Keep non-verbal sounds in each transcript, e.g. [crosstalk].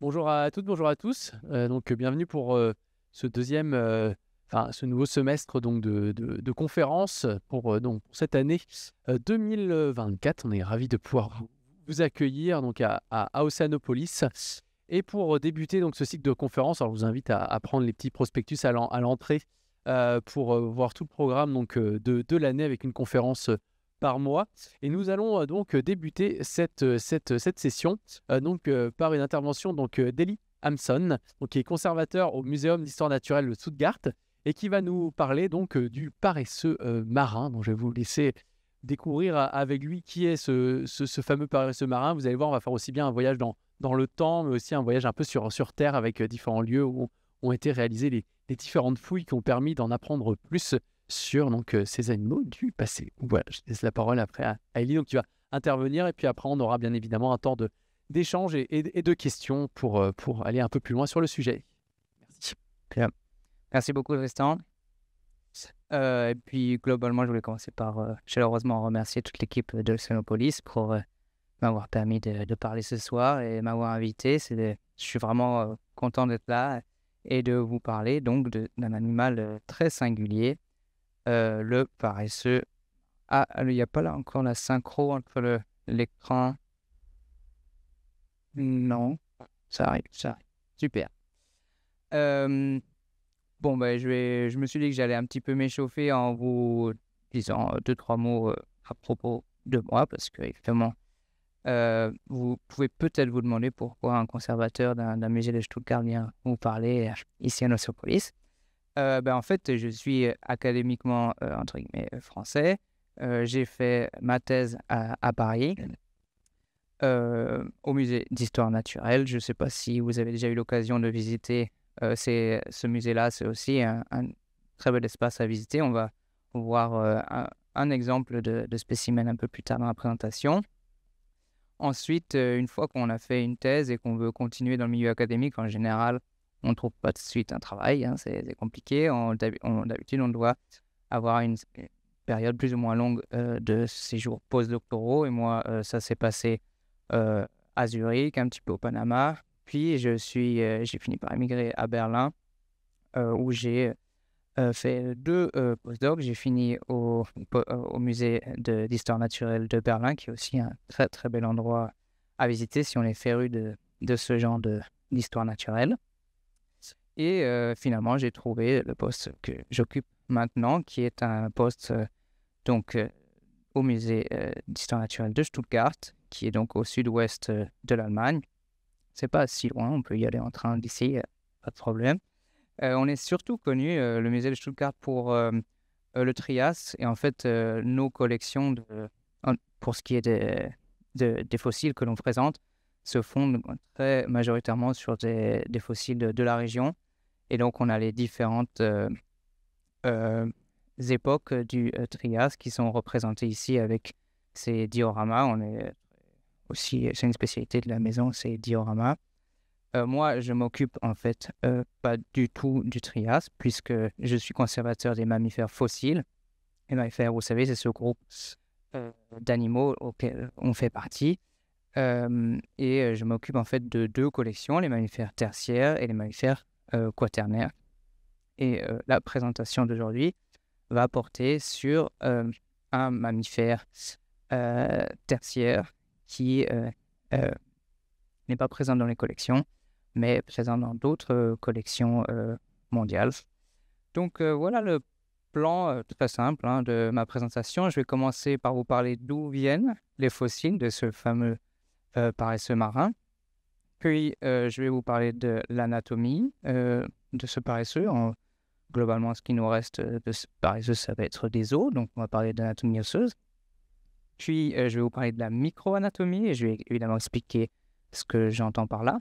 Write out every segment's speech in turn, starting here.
Bonjour à toutes, bonjour à tous. Euh, donc euh, bienvenue pour euh, ce deuxième, enfin ce nouveau semestre donc de, conférence conférences pour donc cette année 2024. On est ravis de pouvoir vous accueillir donc à, à Océanopolis. Et pour débuter donc ce cycle de conférences, alors je vous invite à prendre les petits prospectus à l'entrée euh, pour euh, voir tout le programme donc, euh, de, de l'année avec une conférence par mois. Et nous allons donc débuter cette, cette, cette session donc, par une intervention donc, d'Eli Hamson, donc, qui est conservateur au Muséum d'histoire naturelle de Stuttgart et qui va nous parler donc du paresseux marin. Donc, je vais vous laisser découvrir avec lui qui est ce, ce, fameux paresseux marin. Vous allez voir, on va faire aussi bien un voyage dans, dans le temps, mais aussi un voyage un peu sur, sur Terre avec différents lieux où ont été réalisées les, différentes fouilles qui ont permis d'en apprendre plus sur donc, euh, ces animaux du passé. Voilà, je laisse la parole après à Ellie, donc qui va intervenir. Et puis après, on aura bien évidemment un temps de, et, de questions pour, euh, pour aller un peu plus loin sur le sujet. Merci. Merci beaucoup, Tristan. Euh, et puis, globalement, je voulais commencer par chaleureusement remercier toute l'équipe de Xenopolis pour m'avoir permis de, de, parler ce soir et m'avoir invité. C'est, je suis vraiment content d'être là et de vous parler donc d'un animal euh, très singulier, euh, le paresseux. Ah, il n'y a pas là encore la synchro entre l'écran. Non, ça arrive, ça arrive. Super. Euh, bon, ben, je, vais, je me suis dit que j'allais un petit peu m'échauffer en vous disant deux, trois mots à propos de moi, parce que, évidemment, euh, vous pouvez peut-être vous demander pourquoi un conservateur d'un musée de Stuttgart vient vous parler euh, ici à Nosopolis. Euh, ben, en fait, je suis euh, académiquement, entre guillemets, français. J'ai fait ma thèse à, Paris, au musée d'histoire naturelle. Je ne sais pas si vous avez déjà eu l'occasion de visiter ce musée-là. C'est aussi un, très bel espace à visiter. On va voir un, exemple de, de spécimen un peu plus tard dans la présentation. Ensuite, euh, une fois qu'on a fait une thèse et qu'on veut continuer dans le milieu académique, en général, on ne trouve pas de suite un travail, hein, c'est compliqué. D'habitude, on doit avoir une période plus ou moins longue euh, de séjour postdoctoraux. Et moi, euh, ça s'est passé à Zurich, un petit peu au Panama. Puis, je suis, j'ai fini par émigrer à Berlin, où j'ai euh, fait deux post euh, postdocs. J'ai fini au, euh, au musée d'histoire naturelle de Berlin, qui est aussi un très très bel endroit à visiter si on est féru de, de ce genre d'histoire naturelle. Et euh, finalement, j'ai trouvé le poste que j'occupe maintenant, qui est un poste donc au musée d'histoire naturelle de Stuttgart, qui est donc au sud-ouest de l'Allemagne. C'est pas si loin, on peut y aller en train d'ici, pas de problème. Euh, on est surtout connu, euh, le musée de Stuttgart, pour euh, le Trias et en fait nos collections de, pour ce qui est des, des fossiles que l'on présente se fondent très majoritairement sur des, fossiles de, la région. Et donc, on a les différentes époques du Trias qui sont représentées ici avec ces dioramas. On est aussi, c'est une spécialité de la maison, ces dioramas. Euh, moi, je m'occupe en fait euh, pas du tout du trias, puisque je suis conservateur des mammifères fossiles. Les mammifères, vous savez, c'est ce groupe euh, d'animaux auquel on fait partie. et je m'occupe en fait de deux collections, les mammifères tertiaires et les mammifères quaternaires. Et la présentation d'aujourd'hui va porter sur un mammifère tertiaire qui n'est pas présent dans les collections, mais présent dans d'autres euh, collections euh, mondiales. Donc euh, voilà le plan très simple hein, de ma présentation. Je vais commencer par vous parler d'où viennent les fossiles de ce fameux paresseux marin. Puis, je vais vous parler de l'anatomie de ce paresseux. En, globalement, ce qui nous reste de ce paresseux, ça va être des os. Donc, on va parler d'anatomie osseuse. Puis, je vais vous parler de la microanatomie et je vais évidemment expliquer ce que j'entends par là.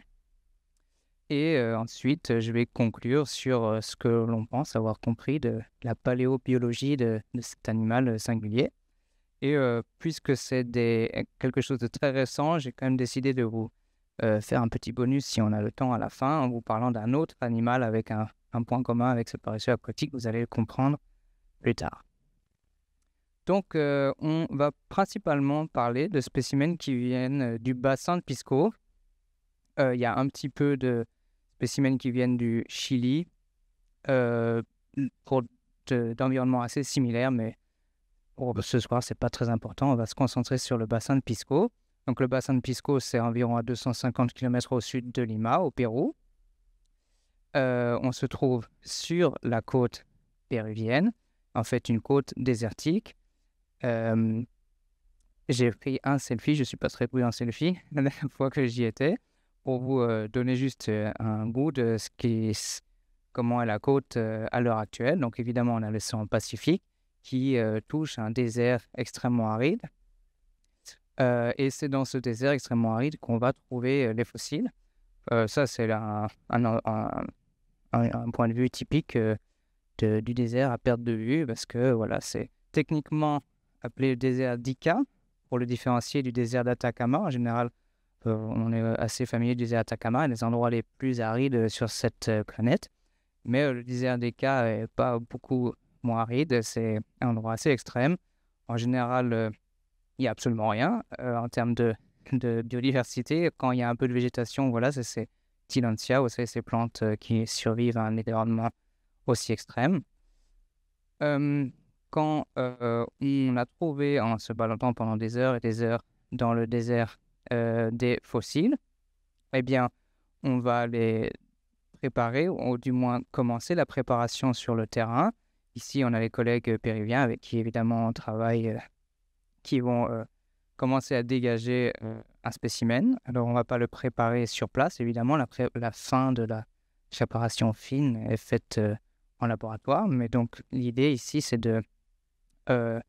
Et ensuite, je vais conclure sur ce que l'on pense avoir compris de la paléobiologie de, cet animal singulier. Et puisque c'est eh, quelque chose de très récent, j'ai quand même décidé de vous faire un petit bonus si on a le temps à la fin, en vous parlant d'un autre animal avec un, point commun avec ce paresseux aquatique. Vous allez le comprendre plus tard. Donc, on va principalement parler de spécimens qui viennent du bassin de Pisco. Il y a un petit peu de spécimens qui viennent du Chili, euh, d'environnements assez similaire, mais ce soir, c'est pas très important. On va se concentrer sur le bassin de Pisco. Donc le bassin de Pisco, c'est environ à 250 km au sud de Lima, au Pérou. Euh, on se trouve sur la côte péruvienne, en fait une côte désertique. Euh, j'ai pris un selfie, je suis pas très prudent en selfie [laughs] la dernière fois que j'y étais pour vous euh, donner juste euh, un goût de ce qui comment est la côte euh, à l'heure actuelle. Donc évidemment, on a l'océan Pacifique qui touche un désert extrêmement aride. et c'est dans ce désert extrêmement aride qu'on va trouver les fossiles. ça, c'est un, un, un, point de vue typique du désert à perte de vue parce que voilà, c'est techniquement appelé le désert d'Ika, pour le différencier du désert d'Atacama. En général, on est euh, assez familier du désert Atacama, des endroits les plus arides euh, sur cette euh, planète. Mais le désert des cas n'est pas beaucoup moins aride, c'est un endroit assez extrême. En général, il n'y a absolument rien en termes de, biodiversité. Quand il y a un peu de végétation, voilà, c'est ces Tilantia, ces plantes qui survivent à un environnement aussi extrême. quand on a trouvé, en se balançant pendant des heures et des heures dans le désert euh, des fossiles, eh bien, on va les préparer, ou du moins commencer la préparation sur le terrain. Ici, on a les collègues péruviens avec qui, évidemment, on travaille, euh, qui vont euh, commencer à dégager un spécimen. Alors, on ne va pas le préparer sur place. Évidemment, la, fin de la séparation fine est faite en laboratoire. Mais donc, l'idée ici, c'est de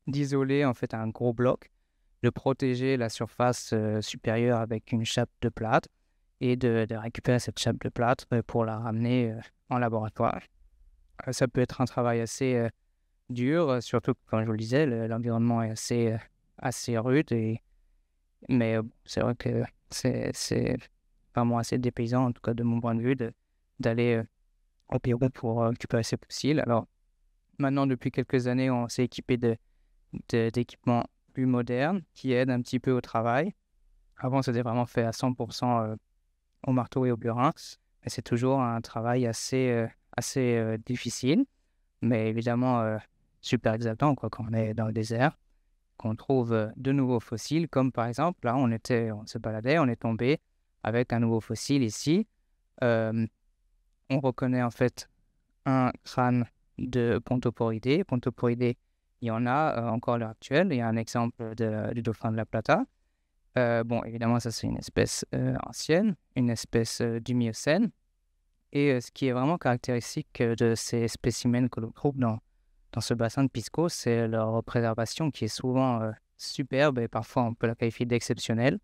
d'isoler en fait un gros bloc de protéger la surface euh, supérieure avec une chape de plâtre et de, récupérer cette chape de plâtre euh, pour la ramener euh, en laboratoire. ça peut être un travail assez dur, surtout comme je vous le disais, l'environnement est assez, assez rude, et, mais c'est vrai que c'est vraiment assez dépaysant, en tout cas de mon point de vue, d'aller au Pérou pour récupérer ces fossiles. Alors maintenant, depuis quelques années, on s'est équipé d'équipements plus moderne qui aide un petit peu au travail. Avant, c'était vraiment fait à 100% euh, au marteau et au burin. Et c'est toujours un travail assez, euh, assez euh, difficile, mais évidemment super exaltant quoi, quand on est dans le désert, qu'on trouve de nouveaux fossiles, comme par exemple, là, on, était, on se baladait, on est tombé avec un nouveau fossile ici. on reconnaît en fait un crâne de Pontoporidé. Pontoporidé, il y en a euh, encore à l'heure actuelle. Il y a un exemple du dauphin de la Plata. Euh, bon, évidemment, ça c'est une espèce euh, ancienne, une espèce du Miocène. Et ce qui est vraiment caractéristique de ces spécimens que l'on trouve dans, dans ce bassin de Pisco, c'est leur préservation qui est souvent superbe et parfois on peut la qualifier d'exceptionnelle.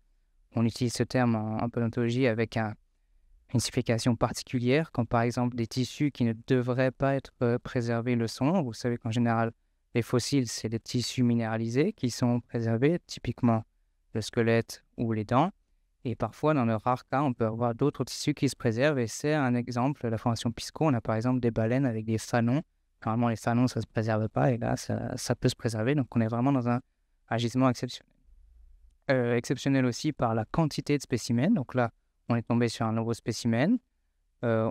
On utilise ce terme en, en paléontologie avec une signification particulière, comme par exemple des tissus qui ne devraient pas être préservés le sont. Vous savez qu'en général, les fossiles, c'est des tissus minéralisés qui sont préservés, typiquement le squelette ou les dents. Et parfois, dans le rare cas, on peut avoir d'autres tissus qui se préservent. Et c'est un exemple, la formation Pisco, on a par exemple des baleines avec des salons. Normalement, les salons, ça ne se préserve pas. Et là, ça, peut se préserver. Donc, on est vraiment dans un agissement exceptionnel. Euh, exceptionnel aussi par la quantité de spécimens. Donc là, on est tombé sur un nouveau spécimen. Euh,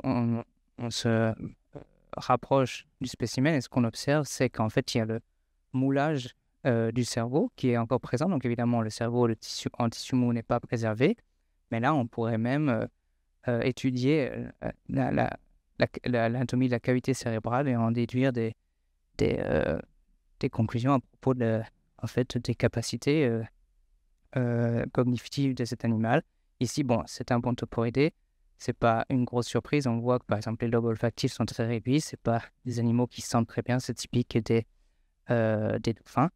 on se rapproche du spécimen et ce qu'on observe, c'est qu'en fait, il y a le moulage euh, du cerveau qui est encore présent. Donc évidemment, le cerveau le tissu, en tissu mou n'est pas préservé, mais là, on pourrait même euh, euh, étudier l'anatomie de la cavité cérébrale et en déduire des, des, conclusions à propos de, en fait, des capacités cognitives de cet animal. Ici, bon, c'est un aider c'est pas une grosse surprise. On voit que par exemple les lobes olfactifs sont très réduits. C'est pas des animaux qui sentent très bien. C'est typique des euh, des dauphins.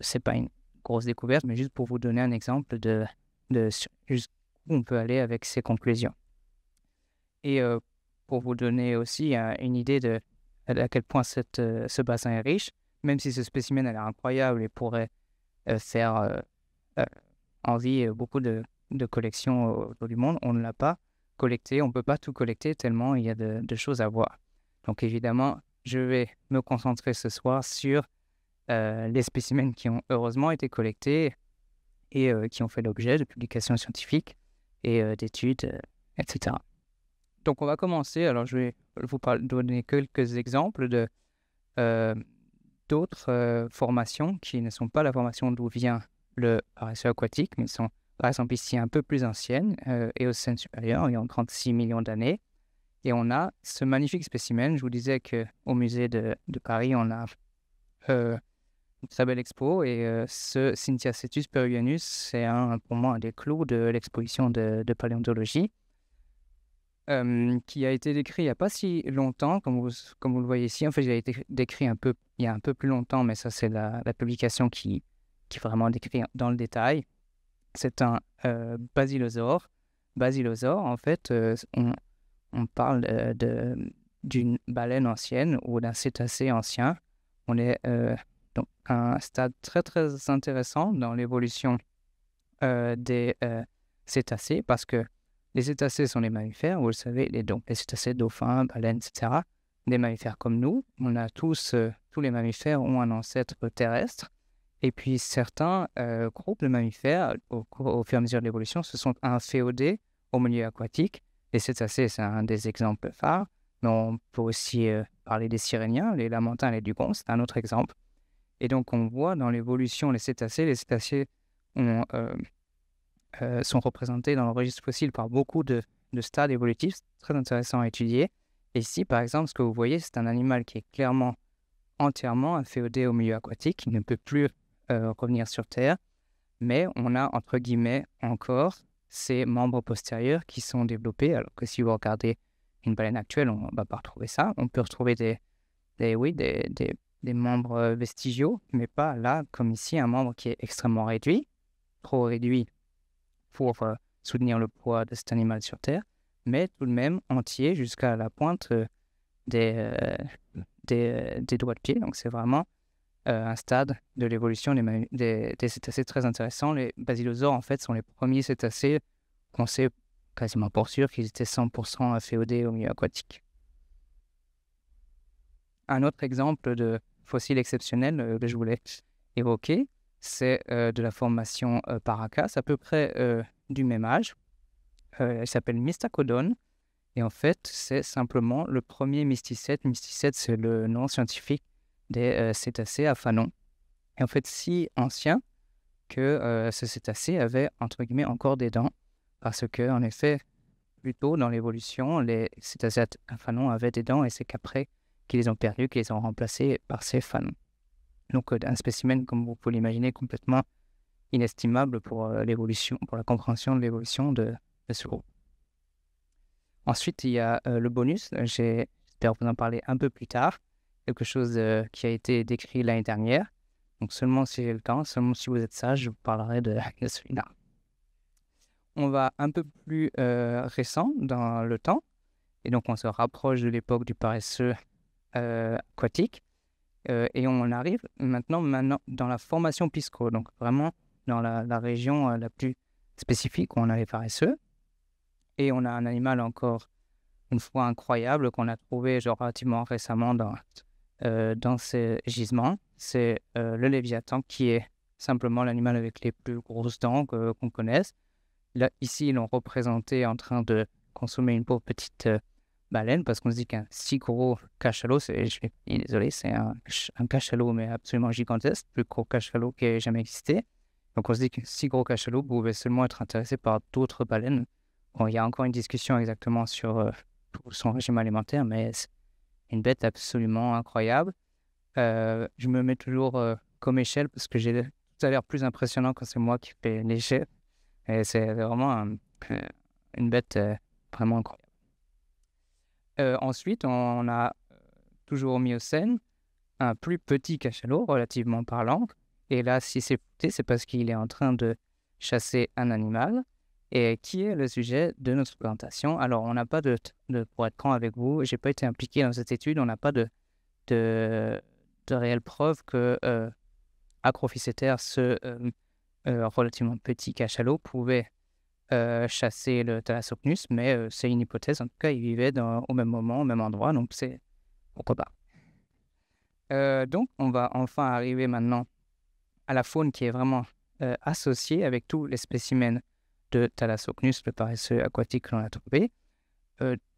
C'est pas une grosse découverte, mais juste pour vous donner un exemple de de jusqu'où on peut aller avec ces conclusions. Et euh, pour vous donner aussi euh, une idée de à quel point euh, ce bassin est riche, même si ce spécimen a l'air incroyable et pourrait faire envie beaucoup de, de collections autour du monde, on ne l'a pas collecter. On ne peut pas tout collecter tellement il y a de, choses à voir. Donc évidemment, je vais me concentrer ce soir sur euh, les spécimens qui ont heureusement été collectés et euh, qui ont fait l'objet de publications scientifiques et euh, d'études, etc. Donc on va commencer. Alors je vais vous donner quelques exemples de d'autres formations qui ne sont pas la formation d'où vient le paresseux aquatique, mais sont par exemple, ici, un peu plus ancienne, euh, au Éocène supérieur, il y a 36 millions d'années. Et on a ce magnifique spécimen. Je vous disais qu'au musée de, de, Paris, on a euh, une très belle expo. Et euh, ce ce cetus peruvianus, c'est pour moi un des clous de l'exposition de, paléontologie, euh, qui a été décrit il n'y a pas si longtemps, comme vous, comme vous le voyez ici. En fait, il a été décrit un peu, il y a un peu plus longtemps, mais ça, c'est la, la, publication qui, qui vraiment décrit dans le détail c'est un basilosaur. Euh, basilosaure. Basilosaure, en fait, euh, on, parle euh, d'une baleine ancienne ou d'un cétacé ancien. On est donc à un stade très très intéressant dans l'évolution des cétacés parce que les cétacés sont les mammifères, vous le savez, les, les cétacés, dauphins, baleines, etc. Des mammifères comme nous, on a tous, tous les mammifères ont un ancêtre terrestre. Et puis certains euh, groupes de mammifères, au, fur et à mesure de l'évolution, se sont inféodés au milieu aquatique. Les cétacés, c'est un des exemples phares. Mais on peut aussi euh, parler des siréniens, les lamantins, et les dugons, c'est un autre exemple. Et donc on voit dans l'évolution les cétacés, les cétacés euh, sont représentés dans le registre fossile par beaucoup de, stades évolutifs, C'est très intéressant à étudier. Et ici, par exemple, ce que vous voyez, c'est un animal qui est clairement entièrement inféodé au milieu aquatique, il ne peut plus euh, revenir sur Terre, mais on a entre guillemets encore ces membres postérieurs qui sont développés, alors que si vous regardez une baleine actuelle, on ne va pas retrouver ça. On peut retrouver des, des des, membres euh, vestigiaux, mais pas là, comme ici, un membre qui est extrêmement réduit, trop réduit pour euh, soutenir le poids de cet animal sur Terre, mais tout de même entier jusqu'à la pointe des, des, doigts de pied. Donc c'est vraiment euh, un stade de l'évolution des, des, cétacés très intéressant. Les basilosaures, en fait, sont les premiers cétacés qu'on sait quasiment pour sûr qu'ils étaient 100% féodés au milieu aquatique. Un autre exemple de fossile exceptionnel euh, que je voulais évoquer, c'est euh, de la formation Paracas, à peu près du même âge. elle s'appelle Mystacodone. Et en fait, c'est simplement le premier mysticète. Mysticète, c'est le nom scientifique des euh, cétacés à fanon. Et en fait, si ancien que euh, ce cétacé avait, entre guillemets, encore des dents, parce que, en effet, plus tôt dans l'évolution, les cétacés à fanon avaient des dents, et c'est qu'après qu'ils les ont perdus, qu'ils les ont remplacés par ces fanons. Donc, euh, un spécimen, comme vous pouvez l'imaginer, complètement inestimable pour l'évolution, pour la compréhension de l'évolution de, ce groupe. Ensuite, il y a le bonus. J'espère vous en parler un peu plus tard quelque chose euh, qui a été décrit l'année dernière. Donc seulement si j'ai le temps, seulement si vous êtes sage, je vous parlerai de, [laughs] de On va un peu plus euh, récent dans le temps, et donc on se rapproche de l'époque du paresseux euh, aquatique, et on arrive maintenant, maintenant dans la formation Pisco, donc vraiment dans la, région la plus spécifique où on a les paresseux, et on a un animal encore une fois incroyable qu'on a trouvé genre, relativement récemment dans, euh, dans ces gisements, c'est euh, le Léviathan qui est simplement l'animal avec les plus grosses dents qu'on connaisse. Là, ici, ils l'ont représenté en train de consommer une pauvre petite euh, baleine parce qu'on se dit qu'un si gros cachalot, c'est, je suis désolé, c'est un, cachalot, mais absolument gigantesque, le plus gros cachalot qui ait jamais existé. Donc on se dit qu'un si gros cachalot pouvait seulement être intéressé par d'autres baleines. il y a encore une discussion exactement sur son régime alimentaire, mais une bête absolument incroyable. Euh, je me mets toujours euh, comme échelle parce que j'ai tout à l'heure plus impressionnant quand c'est moi qui fais l'échelle. Et c'est vraiment euh, une bête vraiment incroyable. ensuite, on a toujours mis au scène un plus petit cachalot, relativement parlant. Et là, si c'est c'est parce qu'il est en train de chasser un animal et qui est le sujet de notre présentation. Alors, on n'a pas de, pour être franc avec vous, j'ai pas été impliqué dans cette étude, on n'a pas de, de, de réelles preuves que euh, ce euh, euh, relativement petit cachalot, pouvait euh, chasser le Thalassopnus, mais c'est une hypothèse. En tout cas, ils vivaient dans, au même moment, au même endroit, donc c'est pourquoi pas. donc, on va enfin arriver maintenant à la faune qui est vraiment associée avec tous les spécimens de Thalassocnus, le paresseux aquatique que l'on a trouvé.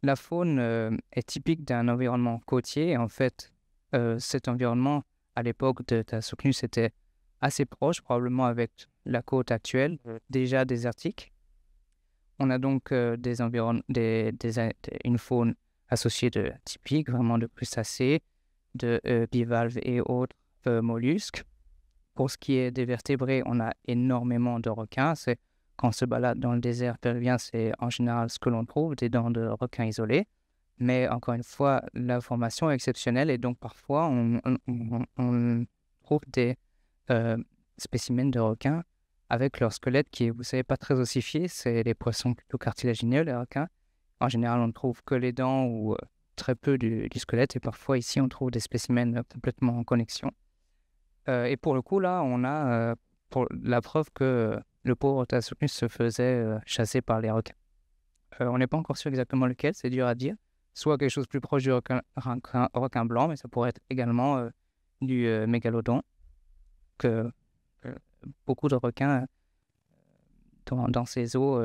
la faune euh, est typique d'un environnement côtier. en fait, euh, cet environnement, à l'époque de Thalassocnus, était assez proche, probablement avec la côte actuelle, mmh. déjà désertique. On a donc euh, des environ des, une faune associée de typique, vraiment de crustacés, de bivalves et autres mollusques. Pour ce qui est des vertébrés, on a énormément de requins. C'est quand on se balade dans le désert péruvien, c'est en général ce que l'on trouve, des dents de requins isolés. Mais encore une fois, la formation est exceptionnelle et donc parfois on, trouve des euh, spécimens de requins avec leur squelette qui vous savez, pas très ossifié. C'est des poissons plutôt cartilagineux, les requins. En général, on ne trouve que les dents ou euh, très peu du, squelette et parfois ici on trouve des spécimens complètement en connexion. Euh, et pour le coup, là, on a pour la preuve que le pauvre Tassonus se faisait euh, chasser par les requins. Euh, on n'est pas encore sûr exactement lequel, c'est dur à dire. Soit quelque chose plus proche du requin, blanc, mais ça pourrait être également euh, du mégalodon, que beaucoup de requins dans, ces eaux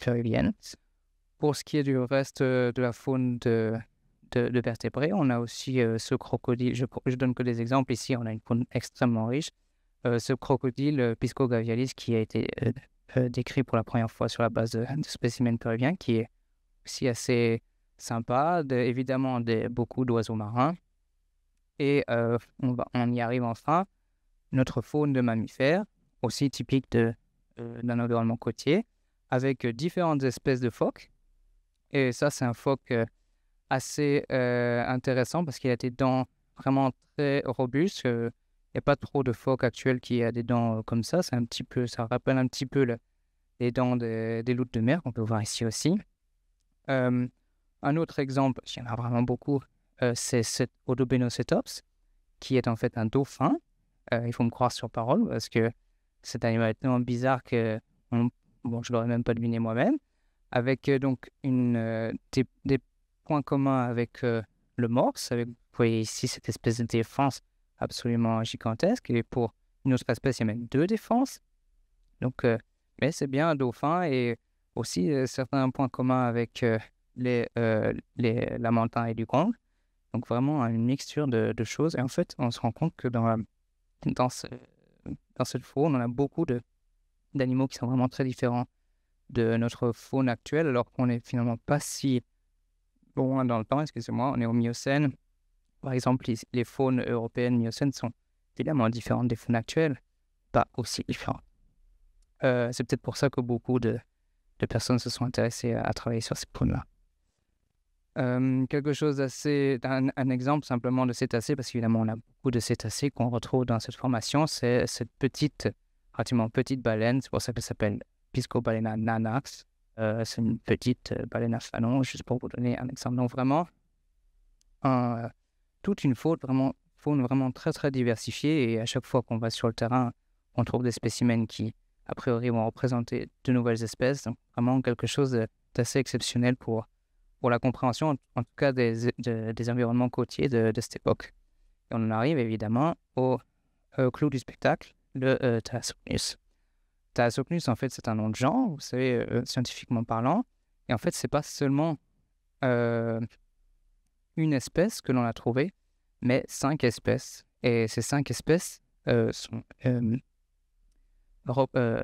péruviennes. Pour ce qui est du reste de la faune de, vertébrés. On a aussi ce crocodile, je, je donne que des exemples ici, on a une faune extrêmement riche. Euh, ce crocodile euh, Pisco gavialis qui a été euh, décrit pour la première fois sur la base de, spécimen spécimens péruviens, qui est aussi assez sympa, évidemment beaucoup d'oiseaux marins. Et on, y arrive enfin, notre faune de mammifères, aussi typique d'un environnement côtier, avec différentes espèces de phoques. Et ça, c'est un phoque assez intéressant parce qu'il a des dents vraiment très robustes a pas trop de phoques actuels qui a des dents comme ça. C'est un petit peu, ça rappelle un petit peu les dents des, des, de mer qu'on peut voir ici aussi. un autre exemple, il y en a vraiment beaucoup, c'est cet odobenocetops qui est en fait un dauphin. il faut me croire sur parole parce que cet animal est tellement bizarre que bon, je l'aurais même pas deviné moi-même. Avec donc une, des, points communs avec le morse, avec, vous voyez ici cette espèce de défense absolument gigantesque. Et pour une autre espèce, il y a même deux défenses. Donc, euh, mais c'est bien un dauphin et aussi euh, certains points communs avec euh, les, les, la montagne et du gong. Donc, vraiment une mixture de, choses. Et en fait, on se rend compte que dans, dans, dans cette faune, on a beaucoup d'animaux qui sont vraiment très différents de notre faune actuelle, alors qu'on n'est finalement pas si loin dans le temps. Excusez-moi, on est au Miocène par exemple, les, faunes européennes miocènes sont évidemment différentes des faunes actuelles, pas aussi différentes. Euh, c'est peut-être pour ça que beaucoup de, personnes se sont intéressées à, travailler sur ces faunes-là. Euh, quelque chose d'assez. Un, exemple simplement de cétacés, parce qu'évidemment, on a beaucoup de cétacés qu'on retrouve dans cette formation, c'est cette petite, relativement petite baleine, c'est pour ça qu'elle s'appelle pisco nanax. Euh, c'est une petite euh, baleine à fanon, juste pour vous donner un exemple. Non, vraiment, un, toute une faune vraiment, faune vraiment très très diversifiée et à chaque fois qu'on va sur le terrain, on trouve des spécimens qui, a priori, vont représenter de nouvelles espèces. Donc vraiment quelque chose d'assez exceptionnel pour, pour la compréhension, en tout cas des, des environnements côtiers de, cette époque. Et on en arrive évidemment au euh, clou du spectacle, le euh, Thalassocnus. en fait, c'est un nom de genre, vous savez, euh, scientifiquement parlant. Et en fait, c'est pas seulement euh, une espèce que l'on a trouvée, mais cinq espèces. Et ces cinq espèces euh, sont euh, euh,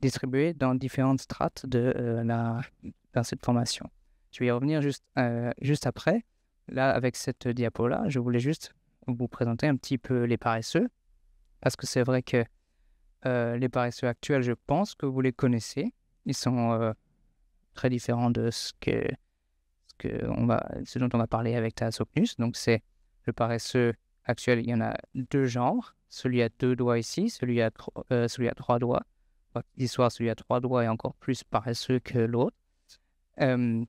distribuées dans différentes strates de la, dans cette formation. Je vais y revenir juste, juste après. Là, avec cette diapo-là, je voulais juste vous présenter un petit peu les paresseux, parce que c'est vrai que les paresseux actuels, je pense que vous les connaissez. Ils sont très différents de ce que on va, ce dont on va parler avec socnus Donc, c'est le paresseux actuel. Il y en a deux genres. Celui à deux doigts ici, celui à, euh, celui à trois doigts. L'histoire, celui à trois doigts est encore plus paresseux que l'autre. Euh,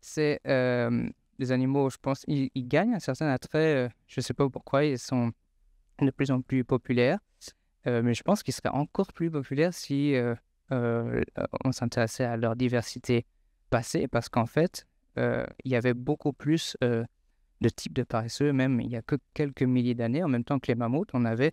c'est les euh, animaux, je pense, ils, gagnent un certain attrait. je ne sais pas pourquoi, ils sont de plus en plus populaires. mais je pense qu'ils seraient encore plus populaires si on s'intéressait à leur diversité passée, parce qu'en fait, euh, il y avait beaucoup plus euh, de types de paresseux, même il y a que quelques milliers d'années, en même temps que les mammouths, on avait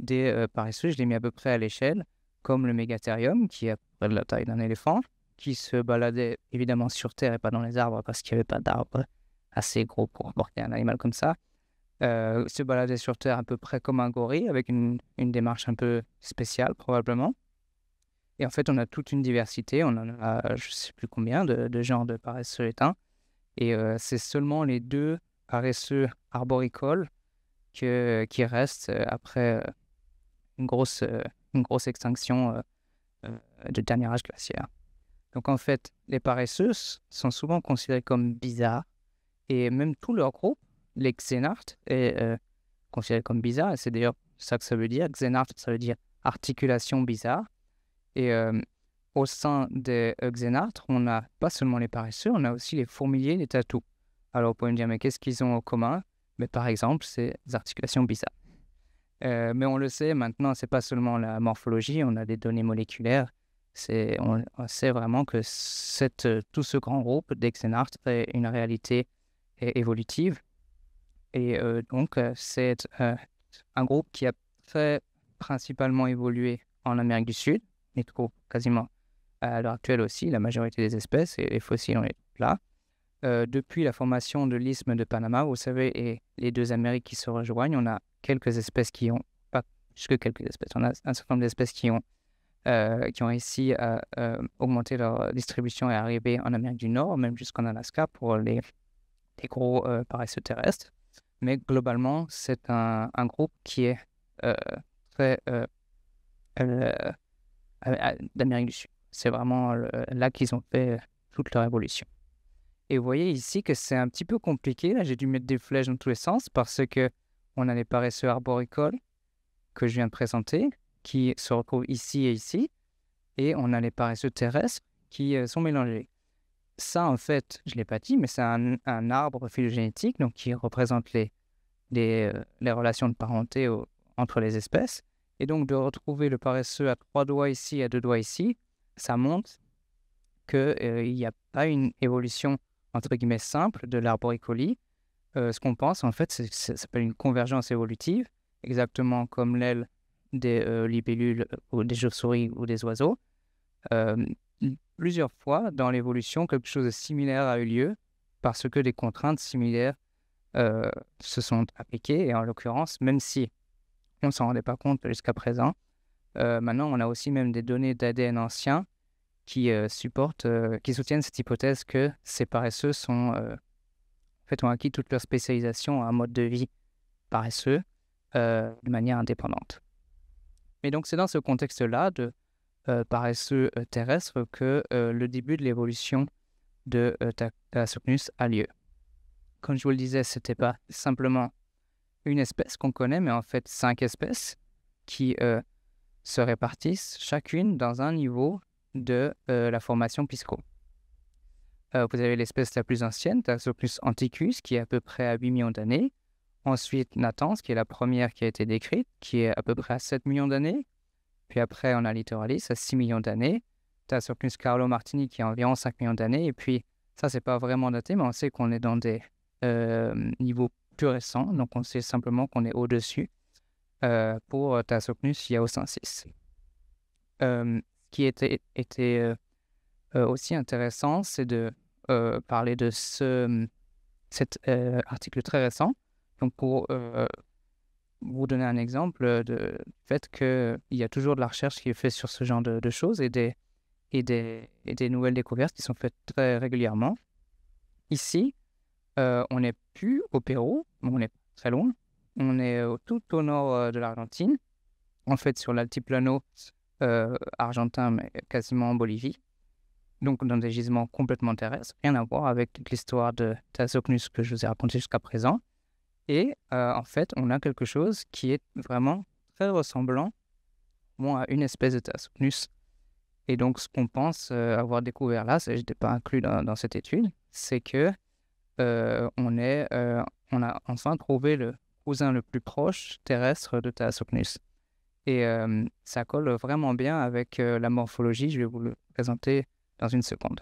des euh, paresseux, je l'ai mis à peu près à l'échelle, comme le mégatherium, qui est près de la taille d'un éléphant, qui se baladait évidemment sur Terre et pas dans les arbres, parce qu'il n'y avait pas d'arbres assez gros pour porter un animal comme ça. se baladait sur Terre à peu près comme un gorille, avec une démarche un peu spéciale probablement. Et en fait, on a toute une diversité. On en a, je ne sais plus combien, de, genres de paresseux éteints. Et euh, c'est seulement les deux paresseux arboricoles que, qui restent euh, après euh, une grosse, une grosse extinction de dernier âge glaciaire. Donc en fait, les paresseux sont souvent considérés comme bizarres. Et même tout leur groupe, les Xénarthes, est considéré comme bizarre. Et c'est d'ailleurs ça que ça veut dire. Xenart, ça veut dire articulation bizarre. Et euh, au sein des Xenarthres, on n'a pas seulement les paresseux, on a aussi les fourmiliers, les tatous. Alors, vous pouvez me dire, mais qu'est-ce qu'ils ont en commun Mais par exemple, c'est des articulations bizarres. Euh, mais on le sait maintenant, c'est pas seulement la morphologie, on a des données moléculaires. C'est, on, sait vraiment que cette, tout ce grand groupe d'exénartes est une réalité évolutive. Et euh, donc, c'est un groupe qui a très principalement évolué en Amérique du Sud, quasiment à l'heure actuelle aussi, la majorité des espèces, et les fossiles, on est là. Euh, depuis la formation de l'isthme de Panama, vous savez, et les deux Amériques qui se rejoignent, on a quelques espèces qui ont, pas jusque quelques espèces, on a un certain nombre d'espèces qui ont, euh, qui ont réussi à euh, augmenter leur distribution et arriver en Amérique du Nord, même jusqu'en Alaska pour les, gros paresseux terrestres. Mais globalement, c'est un, groupe qui est très d'Amérique du Sud. C'est vraiment euh, là qu'ils ont fait euh, toute leur évolution. Et vous voyez ici que c'est un petit peu compliqué. Là, j'ai dû mettre des flèches dans tous les sens parce que on a les paresseux arboricoles que je viens de présenter, qui se retrouvent ici et ici, et on a les paresseux terrestres qui euh, sont mélangés. Ça, en fait, je ne l'ai pas dit, mais c'est un, arbre phylogénétique donc qui représente les, relations de parenté entre les espèces. Et donc de retrouver le paresseux à trois doigts ici, à deux doigts ici, ça montre qu'il euh, n'y a pas une évolution entre guillemets simple de l'arboricolie. Euh, ce qu'on pense en fait, c'est, ça s'appelle une convergence évolutive, exactement comme l'aile des euh, libellules ou des chauves-souris ou des oiseaux. plusieurs fois dans l'évolution, quelque chose de similaire a eu lieu parce que des contraintes similaires se sont appliquées et en l'occurrence, même si on ne s'en rendait pas compte jusqu'à présent. Euh, maintenant, on a aussi même des données d'ADN anciens qui euh, supportent, euh, qui soutiennent cette hypothèse que ces paresseux sont, fait, ont acquis toute leur spécialisation à un mode de vie paresseux de manière indépendante. Mais donc, c'est dans ce contexte-là de paresseux terrestre que le début de l'évolution de Tarsocnus a lieu. Comme je vous le disais, c'était pas simplement une espèce qu'on connaît, mais en fait cinq espèces qui euh, se répartissent chacune dans un niveau de euh, la formation Pisco. Euh, vous avez l'espèce la plus ancienne, plus anticus, qui est à peu près à 8 millions d'années. Ensuite, Natans, qui est la première qui a été décrite, qui est à peu près à 7 millions d'années. Puis après, on a Littoralis à 6 millions d'années. Taxoplus Carlo Martini, qui est environ 5 millions d'années. Et puis, ça, c'est pas vraiment daté, mais on sait qu'on est dans des niveaux plus récent. Donc, on sait simplement qu'on est au-dessus euh, pour Tasocnus iao 106. ce qui était, était euh, euh, aussi intéressant, c'est de parler de ce, cet article très récent. Donc, pour vous donner un exemple de, du fait qu'il y a toujours de la recherche qui est faite sur ce genre de, de choses et des, et des, et des nouvelles découvertes qui sont faites très régulièrement. Ici, euh, on n'est plus au Pérou, on est très loin. On est euh, tout au nord euh, de l'Argentine, en fait sur l'altiplano argentin, mais quasiment en Bolivie. Donc dans des gisements complètement terrestres, rien à voir avec l'histoire de Thasocnus que je vous ai raconté jusqu'à présent. Et en fait, on a quelque chose qui est vraiment très ressemblant bon, à une espèce de Thasocnus. Et donc ce qu'on pense avoir découvert là, je n'étais pas inclus dans, cette étude, c'est que euh, on, est, euh, on a enfin trouvé le cousin le plus proche terrestre de Thalassochnis. Et euh, ça colle vraiment bien avec la morphologie, je vais vous le présenter dans une seconde.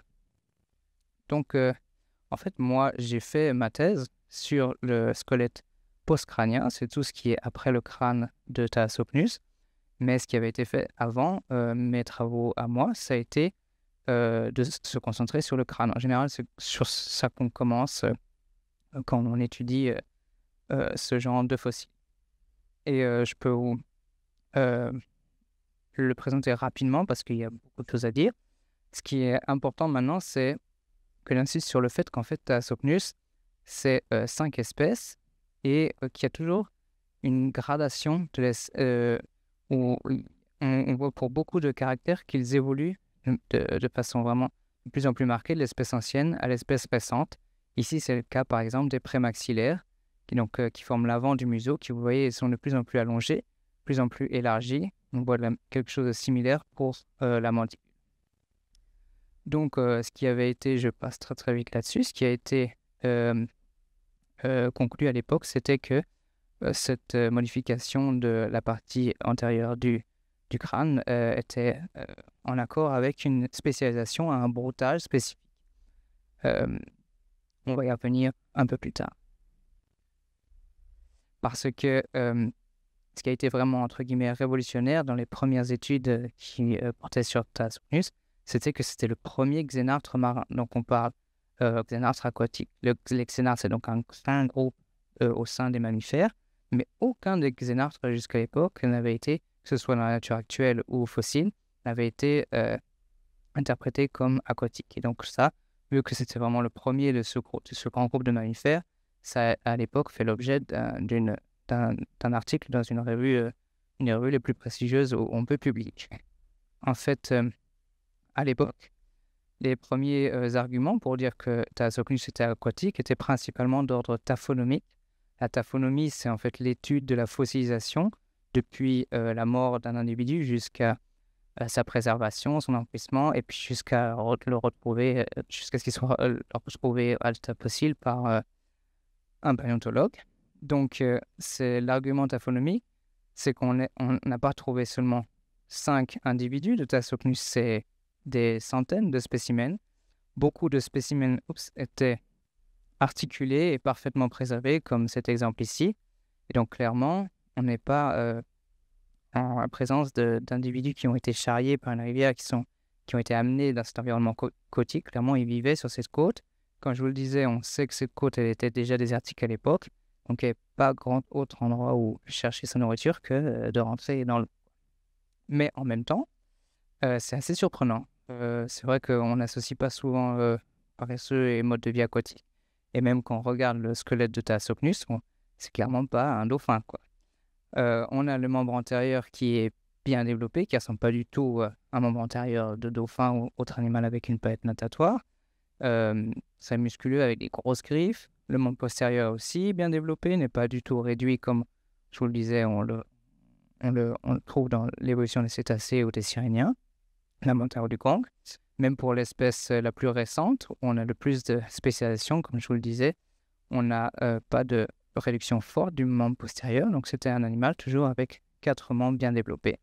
Donc, en fait, moi, j'ai fait ma thèse sur le squelette postcrânien, c'est tout ce qui est après le crâne de Taasopnus. Mais ce qui avait été fait avant mes travaux à moi, ça a été euh, de se concentrer sur le crâne. En général, c'est sur ça qu'on commence euh, quand on étudie euh, ce genre de fossiles. Et je peux vous le présenter rapidement parce qu'il y a beaucoup de choses à dire. Ce qui est important maintenant, c'est que j'insiste sur le fait qu'en fait, à Sopnus, c'est cinq espèces et qu'il y a toujours une gradation de où on, voit pour beaucoup de caractères qu'ils évoluent de, façon vraiment de plus en plus marquée de l'espèce ancienne à l'espèce récente. Ici, c'est le cas par exemple des prémaxillaires, qui, donc, euh, qui forment l'avant du museau, qui vous voyez sont de plus en plus allongés, de plus en plus élargis. On voit quelque chose de similaire pour euh, la mandibule. Donc, euh, ce qui avait été, je passe très très vite là-dessus, ce qui a été conclu à l'époque, c'était que cette modification de la partie antérieure du du crâne euh, était euh, en accord avec une spécialisation à un broutage spécifique. Euh, on va y revenir un peu plus tard. Parce que ce qui a été vraiment, entre guillemets, révolutionnaire dans les premières études qui portaient sur Tasonius, c'était que c'était le premier xénartre marin. Donc on parle xénartre aquatique. Le, xénarthre c'est donc un, groupe au sein des mammifères, mais aucun des xénarthres jusqu'à l'époque n'avait été que ce soit dans la nature actuelle ou fossile, avait été euh, interprété comme aquatique. Et donc ça, vu que c'était vraiment le premier de ce, ce, grand groupe de mammifères, ça à l'époque fait l'objet d'un, article dans une revue, euh, une des les plus prestigieuses où on peut publier. En fait, euh, à l'époque, les premiers arguments pour dire que Tasocnus était aquatique étaient principalement d'ordre taphonomique. La taphonomie, c'est en fait l'étude de la fossilisation, depuis euh, la mort d'un individu jusqu'à euh, sa préservation, son emplissement, et puis jusqu'à le retrouver, euh, jusqu'à ce qu'il soit retrouvé alta possible par un paléontologue. Donc, c'est l'argument taphonomique, c'est qu'on n'a pas trouvé seulement cinq individus de Tassocnus, c'est des centaines de spécimens. Beaucoup de spécimens étaient articulés et parfaitement préservés, comme cet exemple ici. Et donc clairement, on n'est pas euh, en présence d'individus qui ont été charriés par une rivière, qui, sont, qui ont été amenés dans cet environnement côtier. Clairement, ils vivaient sur cette côte. Comme je vous le disais, on sait que cette côte elle était déjà désertique à l'époque. Donc, il n'y avait pas grand autre endroit où chercher sa nourriture que euh, de rentrer dans le. Mais en même temps, euh, c'est assez surprenant. c'est vrai qu'on n'associe pas souvent paresseux et mode de vie aquatique. Et même quand on regarde le squelette de Tassocnus, c'est clairement pas un dauphin, quoi. Euh, on a le membre antérieur qui est bien développé, qui ressemble pas du tout euh, à un membre antérieur de dauphin ou autre animal avec une palette natatoire. c'est euh, musculeux avec des grosses griffes. Le membre postérieur aussi bien développé, n'est pas du tout réduit comme je vous le disais, on le, trouve dans l'évolution des cétacés ou des siréniens. La montagne du conque. Même pour l'espèce la plus récente, on a le plus de spécialisation, comme je vous le disais, on n'a pas de réduction forte du membre postérieur. Donc c'était un animal toujours avec quatre membres bien développés.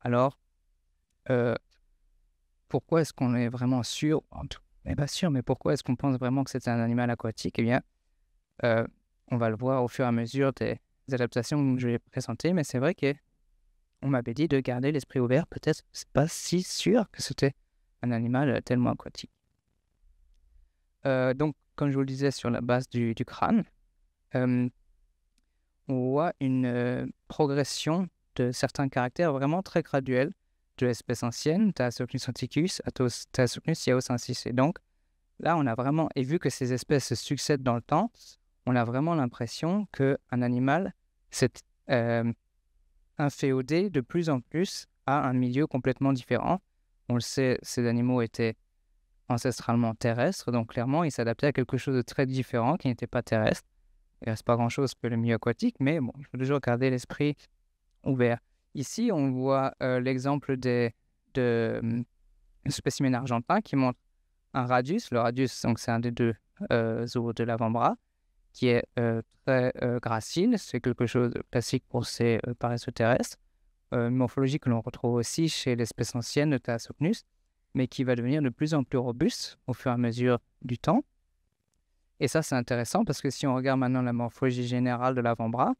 Alors, euh, pourquoi est-ce qu'on est vraiment sûr en tout On eh ben, pas sûr, mais pourquoi est-ce qu'on pense vraiment que c'était un animal aquatique Eh bien, euh, on va le voir au fur et à mesure des adaptations que je vais présenter, mais c'est vrai qu'on m'avait dit de garder l'esprit ouvert. Peut-être c'est pas si sûr que c'était un animal euh, tellement aquatique. donc, comme je vous le disais, sur la base du crâne, euh, on voit une euh, progression de certains caractères vraiment très graduelle de l'espèce ancienne, Thasocnus antiquus, à Thalassocnus Et donc, là, on a vraiment, et vu que ces espèces se succèdent dans le temps, on a vraiment l'impression qu'un animal s'est euh, inféodé de plus en plus à un milieu complètement différent. On le sait, ces animaux étaient ancestralement terrestres, donc clairement, ils s'adaptaient à quelque chose de très différent qui n'était pas terrestre il reste euh, pas grand-chose pour le milieu aquatique, mais bon, il faut toujours garder l'esprit ouvert. Ici, on voit euh, l'exemple des de, argentin hum, spécimens argentins qui montre un radius. Le radius, donc c'est un des deux euh, os de l'avant-bras, qui est euh, très gracile. C'est quelque chose de classique pour ces paresseux terrestres. morphologie que l'on retrouve aussi chez l'espèce ancienne de Thalassopnus, mais qui va devenir de plus en plus robuste au fur et à mesure du temps. Et ça, c'est intéressant parce que si on regarde maintenant la morphologie générale de l'avant-bras,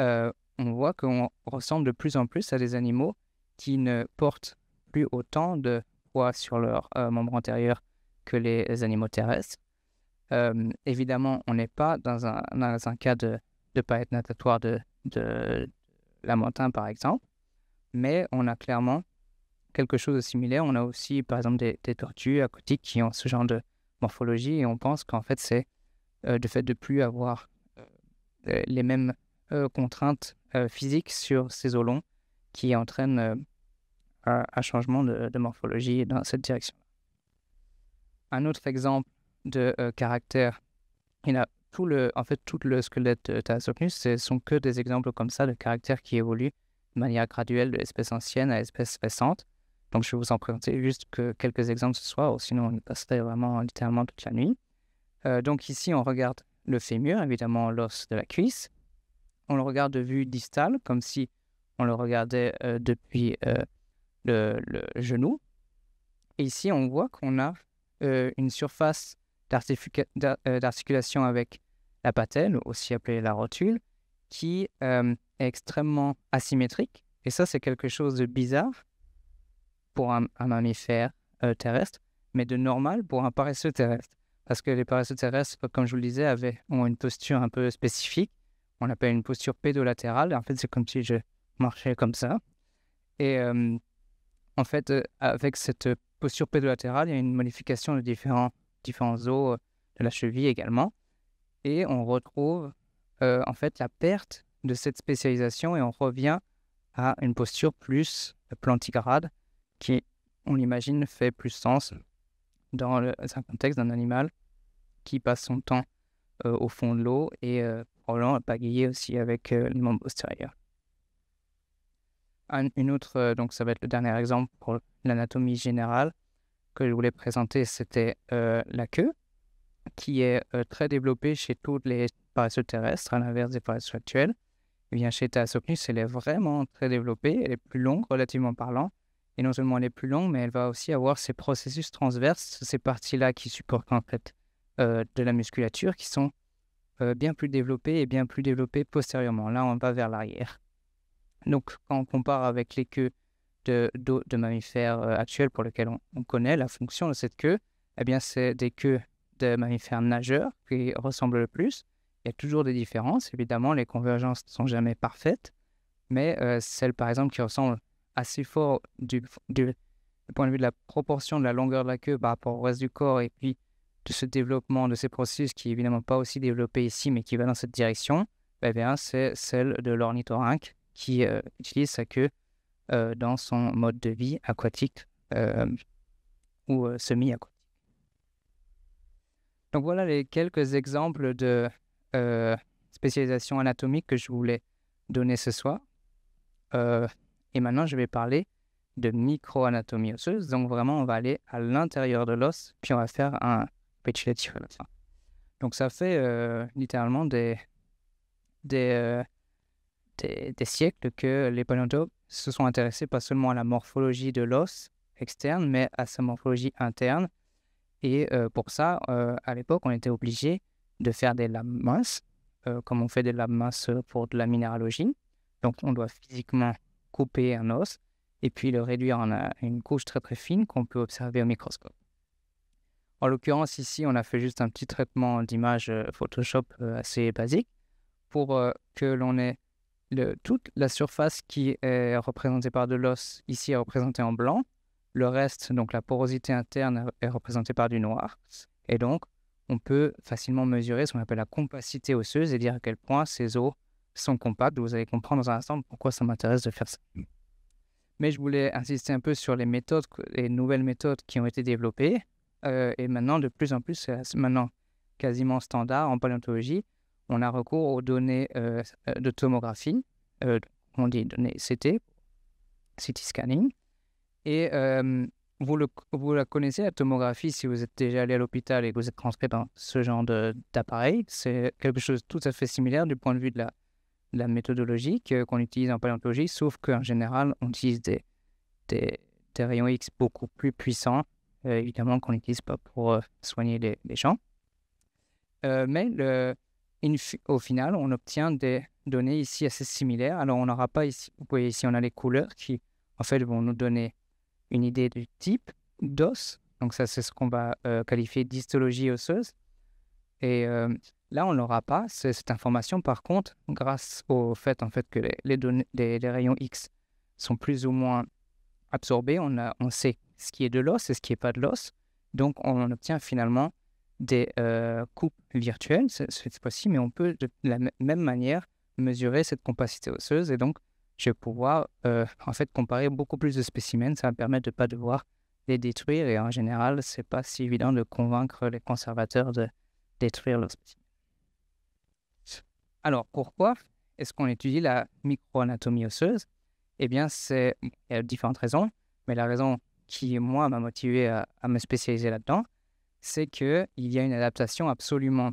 euh, on voit qu'on ressemble de plus en plus à des animaux qui ne portent plus autant de poids sur leur euh, membre antérieur que les, animaux terrestres. Euh, évidemment, on n'est pas dans un, un, cas de, de être natatoire de, de par exemple, mais on a clairement quelque chose de similaire. On a aussi, par exemple, des, des tortues aquatiques qui ont ce genre de, morphologie et on pense qu'en fait c'est le euh, fait de plus avoir euh, euh, les mêmes contraintes physiques sur ces olons qui entraînent un, changement de, morphologie dans cette direction. Un autre exemple de caractère, il a tout le, en fait, tout le squelette de Thalassopnus, ce sont que des exemples comme ça de caractères qui évoluent de manière graduelle de l'espèce ancienne à l'espèce récente. Donc, je vais vous en présenter juste que quelques exemples ce soir, sinon on passerait vraiment littéralement toute la nuit. Euh, donc, ici, on regarde le fémur, évidemment l'os de la cuisse. On le regarde de vue distale, comme si on le regardait euh, depuis euh, le, genou. Et ici, on voit qu'on a une surface d'articulation avec la patelle, aussi appelée la rotule, qui est extrêmement asymétrique. Et ça, c'est quelque chose de bizarre pour un, mammifère euh, terrestre, mais de normal pour un paresseux terrestre. Parce que les paresseux terrestres, euh, comme je vous le disais, avaient, ont une posture un peu spécifique. On l'appelle une posture pédolatérale. En fait, c'est comme si je marchais comme ça. Et euh, en fait, avec cette posture pédolatérale, il y a une modification de différents, différents os de la cheville également. Et on retrouve en fait la perte de cette spécialisation et on revient à une posture plus plantigrade, qui, on l'imagine, fait plus sens dans le, un contexte d'un animal qui passe son temps euh, au fond de l'eau et euh, probablement, probablement pagayer aussi avec euh, le membre membres Un, une autre, donc ça va être le dernier exemple pour l'anatomie générale que je voulais présenter, c'était la queue, qui est très développée chez tous les paresseux terrestres, à l'inverse des paresseux actuels. Et eh bien, chez Théasopnus, elle est vraiment très développée, elle est plus longue relativement parlant, et non seulement elle est plus longue, mais elle va aussi avoir ces processus transverses, ces parties-là qui supportent en fait euh, de la musculature, qui sont euh, bien plus développées et bien plus développées postérieurement. Là, on va vers l'arrière. Donc, quand on compare avec les queues de, de, mammifères euh, actuels pour lesquels on, connaît la fonction de cette queue, eh bien, c'est des queues de mammifères nageurs qui ressemblent le plus. Il y a toujours des différences. Évidemment, les convergences ne sont jamais parfaites, mais celles, par exemple, qui ressemblent assez fort du, du, point de vue de la proportion de la longueur de la queue par rapport au reste du corps et puis de ce développement de ces processus qui évidemment pas aussi développé ici mais qui va dans cette direction, bien, c'est celle de l'ornithorynque qui euh, utilise sa queue euh, dans son mode de vie aquatique euh, ou semi-aquatique. Donc voilà les quelques exemples de spécialisation anatomique que je voulais donner ce soir. Et maintenant, je vais parler de microanatomie osseuse. Donc vraiment, on va aller à l'intérieur de l'os, puis on va faire un petit à la fin. Donc ça fait euh, littéralement euh, des, des, siècles que les paléontologues se sont intéressés pas seulement à la morphologie de l'os externe, mais à sa morphologie interne. Et euh, pour ça, à l'époque, on était obligé de faire des lames minces, comme on fait des lames minces pour de la minéralogie. Donc on doit physiquement couper un os et puis le réduire en euh, une couche très très fine qu'on peut observer au microscope. En l'occurrence, ici, on a fait juste un petit traitement d'image euh, Photoshop euh, assez basique pour que l'on ait toute la surface qui est représentée par de l'os ici est représentée en blanc. Le reste, donc la porosité interne, est représentée par du noir. Et donc, on peut facilement mesurer ce qu'on appelle la compacité osseuse et dire à quel point ces os sont compacts. Vous allez comprendre dans un instant pourquoi ça m'intéresse de faire ça. Mais je voulais insister un peu sur les méthodes, les nouvelles méthodes qui ont été développées. Euh, et maintenant, de plus en plus, c'est maintenant quasiment standard en paléontologie, on a recours aux données euh, de tomographie, euh, on dit données CT, CT scanning. Et vous, le, vous, la connaissez, la tomographie, si vous êtes déjà allé à l'hôpital et que vous êtes transcrit dans ce genre d'appareil. C'est quelque chose de tout à fait similaire du point de vue de la la méthodologie qu'on utilise en paléontologie, sauf qu'en général, on utilise des, des, rayons X beaucoup plus puissants, euh, évidemment, qu'on n'utilise pas pour euh, soigner les, champs. gens. Euh, mais le, au final, on obtient des données ici assez similaires. Alors, on n'aura pas ici, vous voyez ici, on a les couleurs qui, en fait, vont nous donner une idée du type d'os. Donc, ça, c'est ce qu'on va qualifier d'histologie osseuse. Et Là, on n'aura pas cette information, par contre, grâce au fait, en fait que les, rayons X sont plus ou moins absorbés. On, sait ce qui est de l'os et ce qui n'est pas de l'os. Donc, on obtient finalement des euh, coupes virtuelles cette fois mais on peut de la même manière mesurer cette compacité osseuse. Et donc, je vais pouvoir euh, en fait comparer beaucoup plus de spécimens. Ça va me permettre de ne pas devoir les détruire. Et en général, ce n'est pas si évident de convaincre les conservateurs de détruire leurs spécimens. Alors, pourquoi est-ce qu'on étudie la microanatomie osseuse Eh bien, c'est il y a différentes raisons, mais la raison qui, moi, m'a motivé à, me spécialiser là-dedans, c'est qu'il y a une adaptation absolument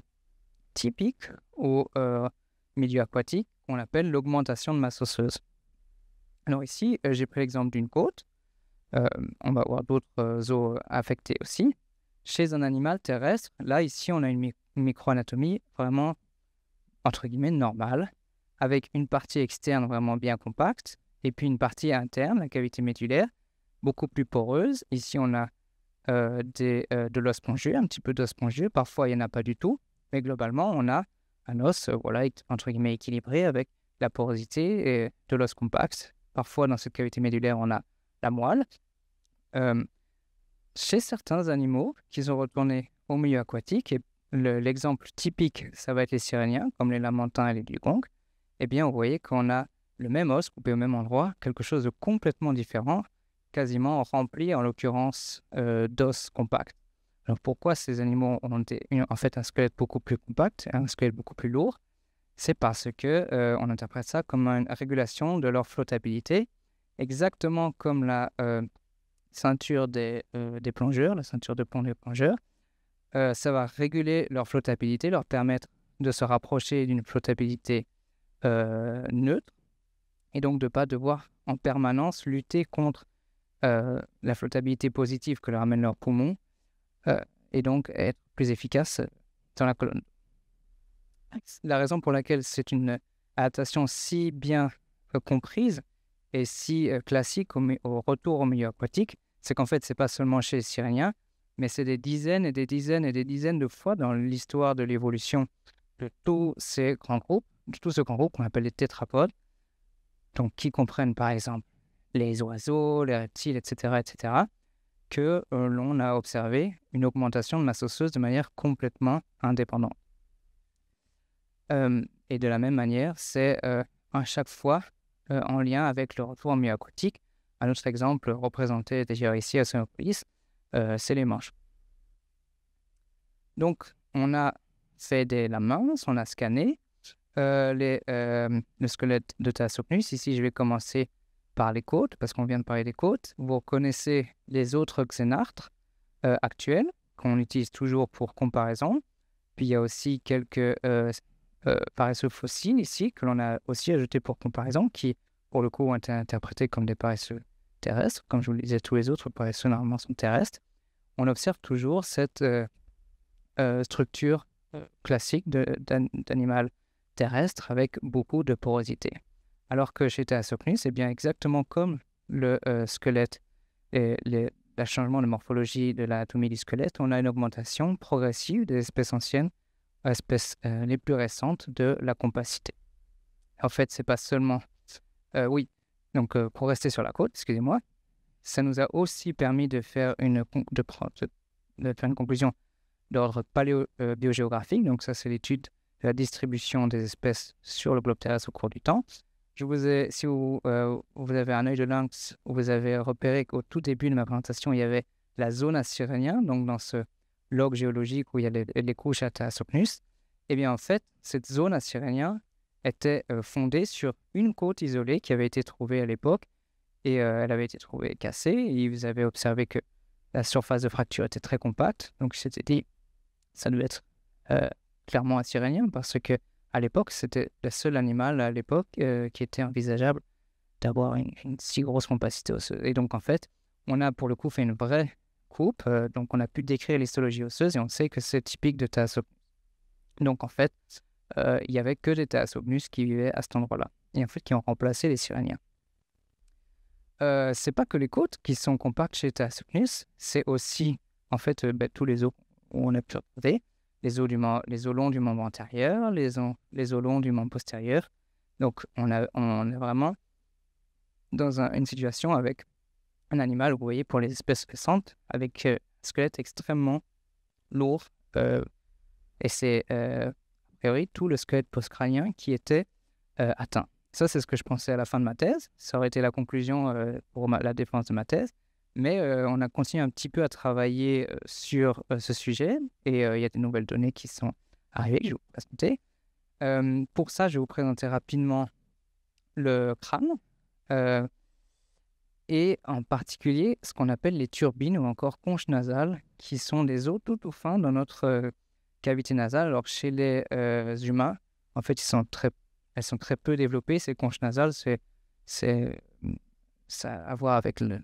typique au euh, milieu aquatique qu'on appelle l'augmentation de masse osseuse. Alors ici, euh, j'ai pris l'exemple d'une côte. Euh, on va voir d'autres eaux affectées aussi. Chez un animal terrestre, là, ici, on a une microanatomie vraiment entre guillemets, normale, avec une partie externe vraiment bien compacte, et puis une partie interne, la cavité médulaire, beaucoup plus poreuse. Ici, on a euh, des, euh, de l'os spongieux, un petit peu d'os spongieux, parfois il n'y en a pas du tout, mais globalement, on a un os, euh, voilà, entre guillemets, équilibré avec la porosité et de l'os compact. Parfois, dans cette cavité médulaire, on a la moelle. chez certains animaux qu'ils sont retourné au milieu aquatique, et l'exemple typique, ça va être les siréniens, comme les Lamentins et les Dugongs, eh bien, vous voyez qu'on a le même os coupé au même endroit, quelque chose de complètement différent, quasiment rempli, en l'occurrence, euh, d'os compact. Alors, pourquoi ces animaux ont en fait un squelette beaucoup plus compact, un squelette beaucoup plus lourd C'est parce que euh, on interprète ça comme une régulation de leur flottabilité, exactement comme la euh, ceinture des, plongeurs, la ceinture de plomb des plongeurs euh, ça va réguler leur flottabilité, leur permettre de se rapprocher d'une flottabilité euh, neutre et donc de ne pas devoir en permanence lutter contre euh, la flottabilité positive que leur amène leur poumon et donc être plus efficace dans la colonne. La raison pour laquelle c'est une adaptation si bien comprise et si classique au, retour au milieu aquatique, c'est qu'en fait, c'est pas seulement chez les Syriens, mais c'est des dizaines et des dizaines et des dizaines de fois dans l'histoire de l'évolution de tous ces grands groupes, de tous ces grands groupes qu'on appelle les tétrapodes, donc qui comprennent par exemple les oiseaux, les reptiles, etc., etc., que euh, l'on a observé une augmentation de masse osseuse de manière complètement indépendante. Euh, et de la même manière, c'est euh, à chaque fois en lien avec le retour en aquatique, Un autre exemple représenté déjà ici à Sonopolis, euh, c'est les manches. Donc, on a fait des, la main, on a scanné euh, les, euh, le squelette de Thasocnus. Ici, je vais commencer par les côtes, parce qu'on vient de parler des côtes. Vous reconnaissez les autres xénartres actuels, qu'on utilise toujours pour comparaison. Puis, il y a aussi quelques paresseux fossiles ici, que l'on a aussi ajoutés pour comparaison, qui, pour le coup, ont été interprétés comme des paresseux terrestre comme je vous le disais, tous les autres normalement sont terrestres, on observe toujours cette euh, euh, structure euh, classique d'animal terrestre avec beaucoup de porosité. Alors que chez Théasocnus, c'est bien exactement comme le squelette et le changement de morphologie de l'anatomie du squelette, on a une augmentation progressive des espèces anciennes, espèces les plus récentes de la compacité. En fait, c'est pas seulement. oui, donc euh, pour rester sur la côte, excusez-moi, ça nous a aussi permis de faire une, de, de conclusion d'ordre paléo-biogéographique. Euh, donc ça, c'est l'étude de la distribution des espèces sur le globe terrestre au cours du temps. Je vous ai, si vous, euh, avez un œil de lynx, vous avez repéré qu'au tout début de ma présentation, il y avait la zone assirénien, donc dans ce log géologique où il y a les, couches à et Eh bien, en fait, cette zone assyrienne était euh, fondée sur une côte isolée qui avait été trouvée à l'époque et euh, elle avait été trouvée cassée. Et ils avaient observé que la surface de fracture était très compacte. Donc c'était dit, ça devait être euh, clairement un tyranien parce que à l'époque, c'était le seul animal à l'époque qui était envisageable d'avoir une, si grosse compacité osseuse. Et donc, en fait, on a pour le coup fait une vraie coupe. donc, on a pu décrire l'histologie osseuse et on sait que c'est typique de tasse Donc, en fait, euh, il n'y avait que des Théasopnus qui vivaient à cet endroit-là, et en fait qui ont remplacé les siréniens. Euh, c'est pas que les côtes qui sont compactes chez Théasopnus, c'est aussi en fait euh, ben, tous les eaux où on a pu les eaux, du les longs du membre antérieur, les eaux, les longs du membre postérieur. Donc on, on est vraiment dans une situation avec un animal, vous voyez, pour les espèces récentes, avec euh, un squelette extrêmement lourd. et c'est tout le squelette postcrânien qui était euh, atteint. Ça, c'est ce que je pensais à la fin de ma thèse. Ça aurait été la conclusion euh, pour la défense de ma thèse. Mais euh, on a continué un petit peu à travailler sur ce sujet et il y a des nouvelles données qui sont arrivées que je vais vous présenter. pour ça, je vais vous présenter rapidement le crâne et en particulier ce qu'on appelle les turbines ou encore conches nasales qui sont des os tout au fin dans notre cavité nasale Alors, chez les euh, humains, en fait, ils sont très, elles sont très peu développées. Ces conches nasales, c'est, c'est, ça a à voir avec le,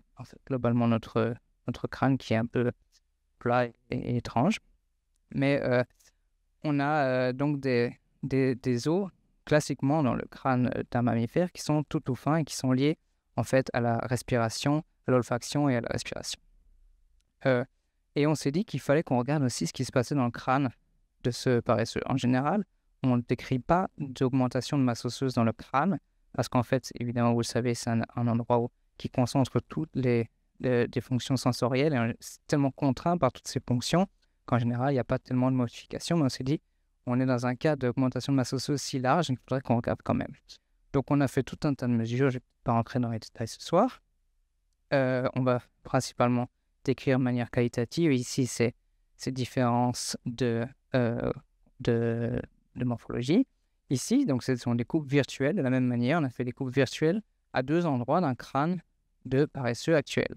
globalement notre, notre crâne qui est un peu plat et, étrange. Mais euh, on a euh, donc des, des, os classiquement dans le crâne d'un mammifère qui sont tout au fin et qui sont liés en fait à la respiration, à l'olfaction et à la respiration. et on s'est dit qu'il fallait qu'on regarde aussi ce qui se passait dans le crâne de ce paresseux. En général, on ne décrit pas d'augmentation de masse osseuse dans le crâne, parce qu'en fait, évidemment, vous le savez, c'est un, endroit qui concentre toutes les, fonctions sensorielles, et c'est tellement contraint par toutes ces fonctions qu'en général, il n'y a pas tellement de modifications, mais on s'est dit, on est dans un cas d'augmentation de masse osseuse si large, il faudrait qu'on regarde quand même. Donc, on a fait tout un tas de mesures, je ne vais pas rentrer dans les détails ce soir. Euh, on va principalement décrire de manière qualitative. Ici, c'est ces différences de euh, de, morphologie. Ici, donc ce sont des coupes virtuelles. De la même manière, on a fait des coupes virtuelles à deux endroits d'un crâne de paresseux actuel.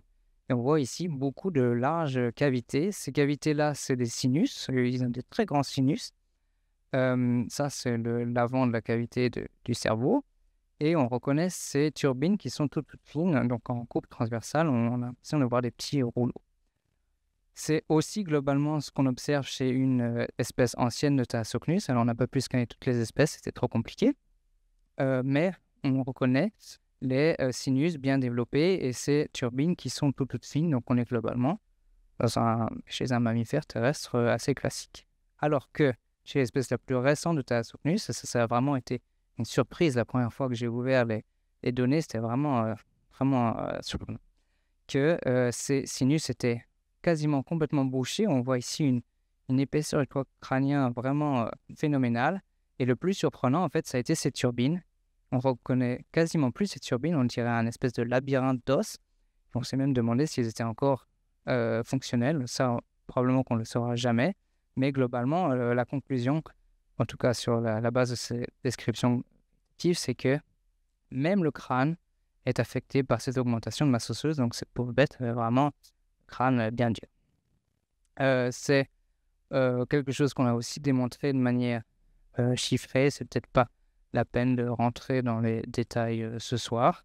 on voit ici beaucoup de larges cavités. Ces cavités-là, c'est des sinus. Ils ont des très grands sinus. Euh, ça, c'est l'avant de la cavité du cerveau. Et on reconnaît ces turbines qui sont toutes, fines. Donc en coupe transversale, on, on a l'impression de voir des petits rouleaux. C'est aussi globalement ce qu'on observe chez une euh, espèce ancienne de Thalassocnus. Alors, on n'a pas pu scanner toutes les espèces, c'était trop compliqué. Euh, mais on reconnaît les euh, sinus bien développés et ces turbines qui sont toutes, toutes fines. Donc, on est globalement chez un mammifère terrestre assez classique. Alors que chez l'espèce la plus récente de Thalassocnus, ça, ça, a vraiment été une surprise la première fois que j'ai ouvert les, les données. C'était vraiment, vraiment surprenant que ces sinus étaient quasiment complètement bouché. On voit ici une, épaisseur crânienne crânien vraiment euh, phénoménale. Et le plus surprenant, en fait, ça a été cette turbine. On reconnaît quasiment plus cette turbine. on dirait un espèce de labyrinthe d'os. On s'est même demandé s'ils étaient encore euh, fonctionnels. Ça, probablement qu'on ne le saura jamais. Mais globalement, euh, la conclusion, en tout cas sur la, base de ces descriptions, c'est que même le crâne est affecté par cette augmentation de masse osseuse. Donc, cette pauvre bête vraiment crâne bien dur. Euh, c'est euh, quelque chose qu'on a aussi démontré de manière euh, chiffrée. C'est peut-être pas la peine de rentrer dans les détails ce soir.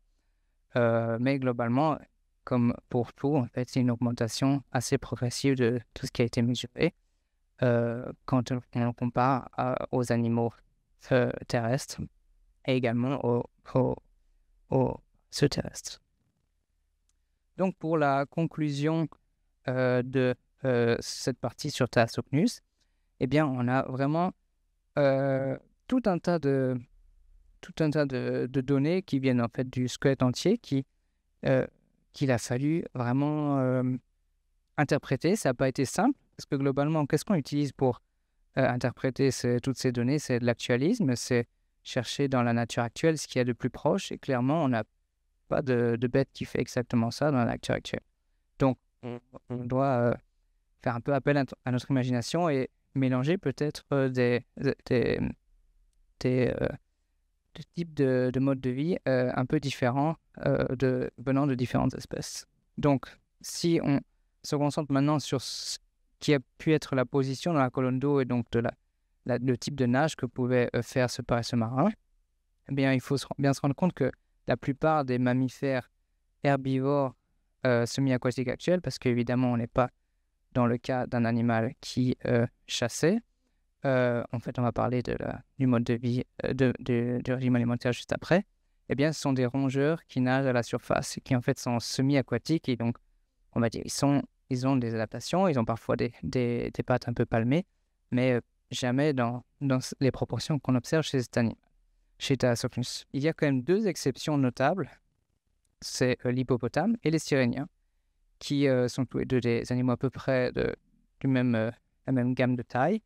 mais globalement, comme pour tout, en fait, c'est une augmentation assez progressive de tout ce qui a été mesuré quand on compare aux animaux terrestres et également aux, aux, terrestres. Donc, pour la conclusion euh, de euh, cette partie sur Tasoknus, eh bien, on a vraiment euh, tout un tas de tout un tas de, données qui viennent en fait du squelette entier qui qu'il a fallu vraiment interpréter. Ça n'a pas été simple parce que globalement, qu'est-ce qu'on utilise pour interpréter toutes ces données C'est de l'actualisme, c'est chercher dans la nature actuelle ce qu'il y a de plus proche. Et clairement, on n'a pas de, bête qui fait exactement ça dans l'acteur actuel. Donc, mmh, mmh. on, doit euh, faire un peu appel à, notre imagination et mélanger peut-être euh, euh, des, types de, modes de vie un peu différents de, venant de différentes espèces. Donc, si on se concentre maintenant sur ce qui a pu être la position dans la colonne d'eau et donc de la, le type de nage que pouvait faire ce paresseux marin, eh bien, il faut bien se rendre compte que la plupart des mammifères herbivores euh, semi-aquatiques actuels, parce qu'évidemment, on n'est pas dans le cas d'un animal qui euh, chassait. Euh, en fait, on va parler de la, du mode de vie, du régime alimentaire juste après. Eh bien, ce sont des rongeurs qui nagent à la surface qui, en fait, sont semi-aquatiques. Et donc, on va dire, ils, ont des adaptations, ils ont parfois des, pattes un peu palmées, mais jamais dans, dans les proportions qu'on observe chez cet animal chez Il y a quand même deux exceptions notables, c'est euh, l'hippopotame et les siréniens, qui euh, sont tous les deux des animaux à peu près de même, euh, la même gamme de taille,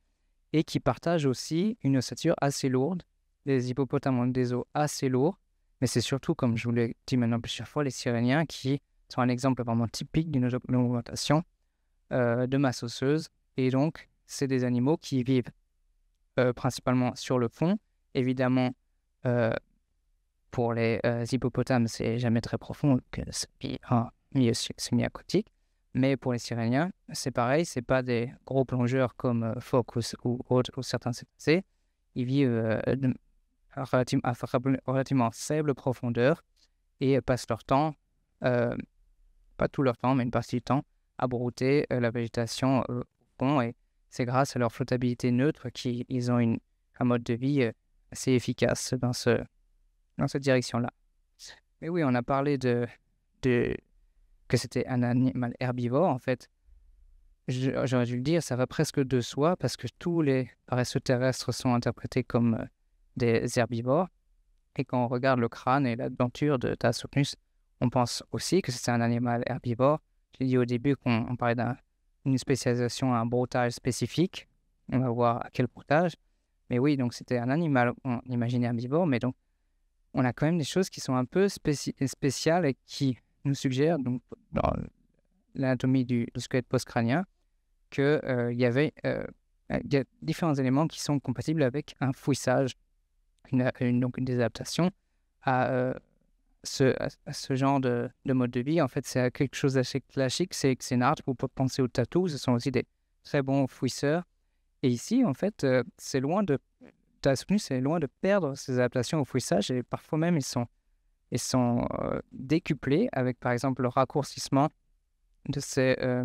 et qui partagent aussi une ossature assez lourde. Les hippopotames ont des os assez lourds, mais c'est surtout, comme je vous l'ai dit maintenant plusieurs fois, les siréniens qui sont un exemple vraiment typique d'une augmentation de masse osseuse. Et donc, c'est des animaux qui vivent principalement sur le fond, évidemment euh, pour les euh, hippopotames, c'est jamais très profond, que c'est un milieu semi-aquatique. Mais pour les siréniens, c'est pareil, c'est pas des gros plongeurs comme euh, focus ou, ou certains cétacés. Ils vivent à relativement faible profondeur et passent leur temps, pas tout leur temps, mais une partie du temps, à brouter la végétation au fond. Et c'est grâce à leur flottabilité neutre qu'ils ont une, un mode de vie c'est efficace dans, cette direction-là. Mais oui, on a parlé de, que c'était un animal herbivore, en fait. J'aurais dû le dire, ça va presque de soi, parce que tous les paresseux terrestres sont interprétés comme euh, des herbivores. Et quand on regarde le crâne et la denture de Tasopnus, on pense aussi que c'est un animal herbivore. J'ai dit au début qu'on parlait d'une spécialisation à un broutage spécifique. On va voir à quel broutage. Mais oui, donc c'était un animal, on imaginait herbivore, mais donc on a quand même des choses qui sont un peu spéciales et qui nous suggèrent, donc dans l'anatomie du, squelette post postcrânien, qu'il euh, il y avait euh, a différents éléments qui sont compatibles avec un fouissage, une, une, donc des euh, à, ce, genre de, mode de vie. En fait, c'est quelque chose d'assez classique, c'est une art, vous pouvez penser aux tatous, ce sont aussi des très bons fouisseurs. Et ici, en fait, c'est loin de. c'est loin de perdre ses adaptations au fouissage et parfois même ils sont, ils sont décuplés avec par exemple le raccourcissement de ces euh,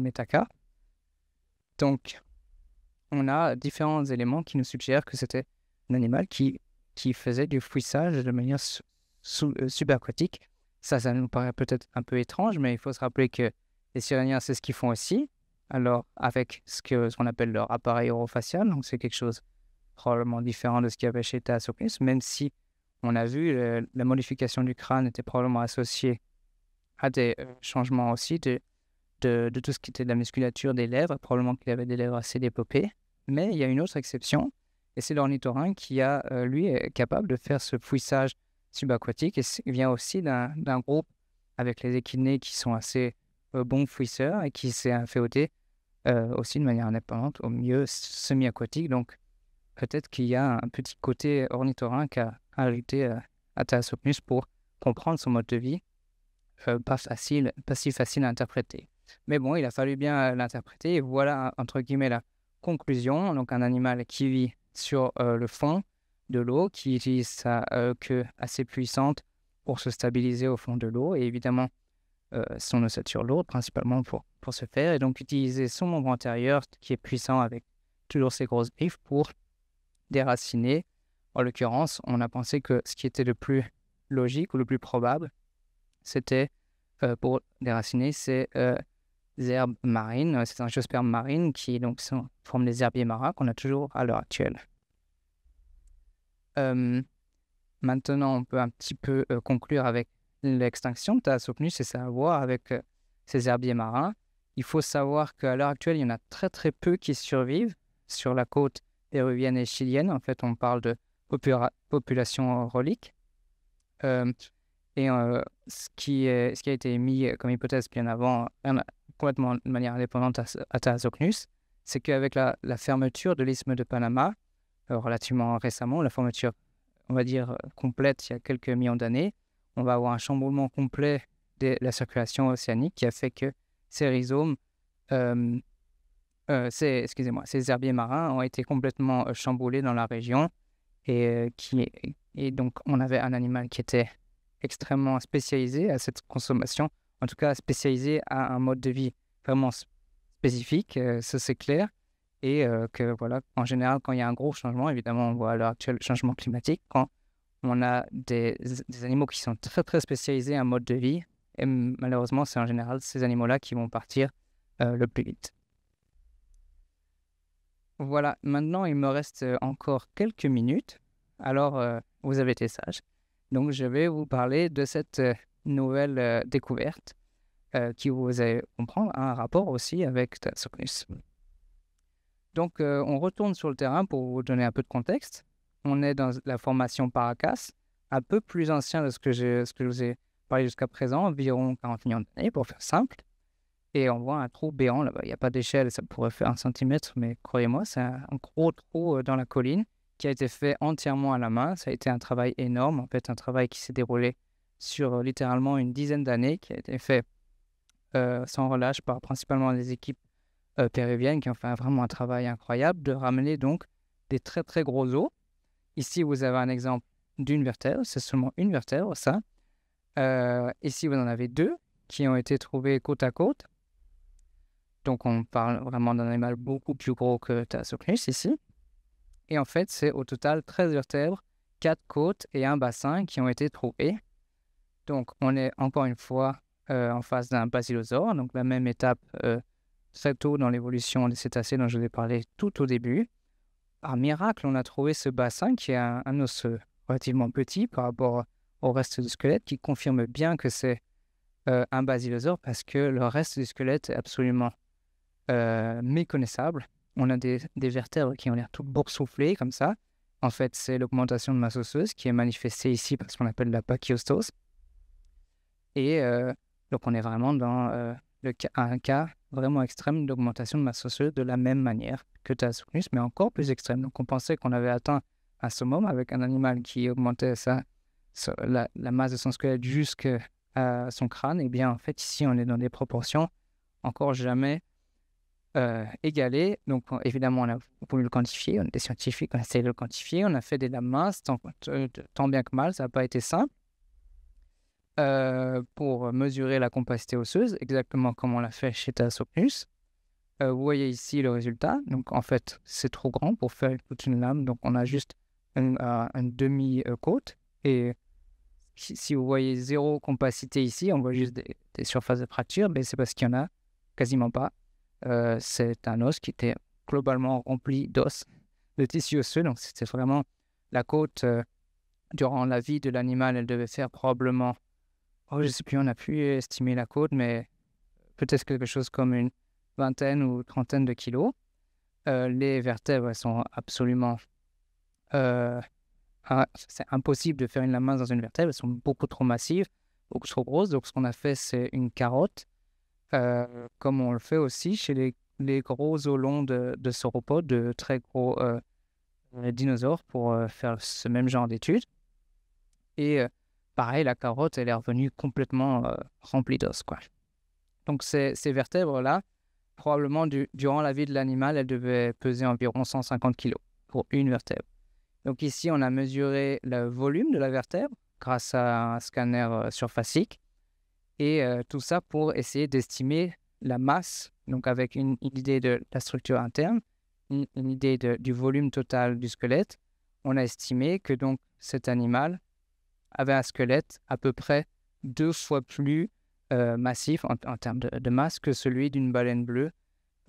Donc, on a différents éléments qui nous suggèrent que c'était un animal qui, qui faisait du fouissage de manière super aquatique. Ça, ça nous paraît peut-être un peu étrange, mais il faut se rappeler que les siréniens, c'est ce qu'ils font aussi alors avec ce qu'on ce appelle leur appareil orofacial. Donc, c'est quelque chose probablement différent de ce qu'il y avait chez Théasoclès, même si on a vu euh, la modification du crâne était probablement associée à des euh, changements aussi de, tout ce qui était de la musculature des lèvres, probablement qu'il avait des lèvres assez dépopées, Mais il y a une autre exception, et c'est l'ornithorin qui, a, euh, lui, est capable de faire ce fouissage subaquatique, et il vient aussi d'un groupe avec les équidnés qui sont assez bons fouisseurs et qui s'est inféoté, euh, aussi de manière indépendante au mieux semi-aquatique. Donc peut-être qu'il y a un petit côté ornithorin qui a arrêté euh, à pour comprendre son mode de vie. Euh, pas, facile, pas si facile à interpréter. Mais bon, il a fallu bien l'interpréter. Et voilà, entre guillemets, la conclusion. Donc un animal qui vit sur euh, le fond de l'eau, qui utilise sa queue assez puissante pour se stabiliser au fond de l'eau. Et évidemment, euh, son ossature sur principalement pour, pour ce faire, et donc utiliser son membre antérieur qui est puissant avec toujours ses grosses griffes pour déraciner. En l'occurrence, on a pensé que ce qui était le plus logique ou le plus probable, c'était euh, pour déraciner ces euh, herbes marines, c'est un marines, marine qui donc forme des herbiers marins qu'on a toujours à l'heure actuelle. maintenant, on peut un petit peu conclure avec l'extinction, de as et à voir avec ces euh, herbiers marins. Il faut savoir qu'à l'heure actuelle, il y en a très très peu qui survivent sur la côte péruvienne et chilienne. En fait, on parle de population relique. Euh, et euh, ce, qui est, ce qui a été mis comme hypothèse bien avant, complètement de manière indépendante à, à c'est qu'avec la, fermeture de l'isthme de Panama, relativement récemment, la fermeture, on va dire, complète il y a quelques millions d'années, on va avoir un chamboulement complet de la circulation océanique qui a fait que ces rhizomes, euh, euh, excusez-moi, ces herbiers marins ont été complètement euh, chamboulés dans la région et, qui, donc on avait un animal qui était extrêmement spécialisé à cette consommation, en tout cas spécialisé à un mode de vie vraiment spécifique, ça c'est clair et que voilà, en général, quand il y a un gros changement, évidemment, on voit à l'heure changement climatique, quand on a des, animaux qui sont très très spécialisés en mode de vie. Et malheureusement, c'est en général ces animaux-là qui vont partir euh, le plus vite. Voilà, maintenant il me reste euh, encore quelques minutes. Alors, euh, vous avez été sage. Donc, je vais vous parler de cette nouvelle découverte qui, vous allez comprendre, un rapport aussi avec Donc, on retourne sur le terrain pour vous donner un peu de contexte on est dans la formation Paracas, un peu plus ancien de ce que, je, ce que je vous ai parlé jusqu'à présent, environ 40 millions d'années pour faire simple. Et on voit un trou béant là-bas. Il n'y a pas d'échelle, ça pourrait faire un centimètre, mais croyez-moi, c'est un, gros trou euh, dans la colline qui a été fait entièrement à la main. Ça a été un travail énorme, en fait, un travail qui s'est déroulé sur euh, littéralement une dizaine d'années, qui a été fait euh, sans relâche par principalement les équipes péruviennes qui ont fait vraiment un travail incroyable de ramener donc des très très gros os Ici, vous avez un exemple d'une vertèbre, c'est seulement une vertèbre, ça. Euh, ici, vous en avez deux qui ont été trouvés côte à côte. Donc, on parle vraiment d'un animal beaucoup plus gros que Thalassocnus ici. Et en fait, c'est au total 13 vertèbres, 4 côtes et un bassin qui ont été trouvés. Donc, on est encore une fois euh, en face d'un basilosaure, donc la même étape euh, très tôt dans l'évolution des cétacés dont je vous ai parlé tout au début par miracle, on a trouvé ce bassin qui est un, os euh, relativement petit par rapport au reste du squelette, qui confirme bien que c'est euh, un basilosaure parce que le reste du squelette est absolument euh, méconnaissable. On a des, vertèbres qui ont l'air toutes boursouflées comme ça. En fait, c'est l'augmentation de masse osseuse qui est manifestée ici parce qu'on appelle la pachyostose. Et donc, on est vraiment dans le, un cas vraiment extrême d'augmentation de masse osseuse de la même manière que ta mais encore plus extrême. Donc on pensait qu'on avait atteint un summum avec un animal qui augmentait la, masse de son squelette jusqu'à son crâne. Et eh bien en fait ici on est dans des proportions encore jamais euh, égalées. Donc évidemment on a voulu le quantifier, on était scientifiques, on a essayé de le quantifier, on a fait des la tant bien que mal, ça n'a pas été simple. Euh, pour mesurer la compacité osseuse, exactement comme on l'a fait chez Tasopnus. Euh, vous voyez ici le résultat. Donc en fait, c'est trop grand pour faire toute une lame. Donc on a juste une, euh, demi-côte. Et si vous voyez zéro compacité ici, on voit juste des, surfaces de fracture, mais c'est parce qu'il y en a quasiment pas. c'est un os qui était globalement rempli d'os, de tissu osseux. Donc c'était vraiment la côte, durant la vie de l'animal, elle devait faire probablement ah je ne sais plus, on a pu estimer la côte, mais peut-être quelque chose comme une vingtaine ou trentaine de kilos. Euh, les vertèbres, elles sont absolument... Euh, c'est impossible de faire une main dans une vertèbre, elles sont beaucoup trop massives, beaucoup trop grosses. Donc ce qu'on a fait, c'est une carotte, euh, comme on le fait aussi chez les, gros olons de, de sauropodes, de très gros dinosaures, pour faire ce même genre d'études. Et pareil, la carotte, elle est revenue complètement euh, remplie d'os. Donc ces, vertèbres-là, probablement durant la vie de l'animal, elles devaient peser environ 150 kg pour une vertèbre. Donc ici, on a mesuré le volume de la vertèbre grâce à un scanner euh, surfacique. Et euh, tout ça pour essayer d'estimer la masse, donc avec une, idée de la structure interne, une, idée du volume total du squelette. On a estimé que donc cet animal avait un squelette à peu près deux fois plus euh, massif en, termes de, masse que celui d'une baleine bleue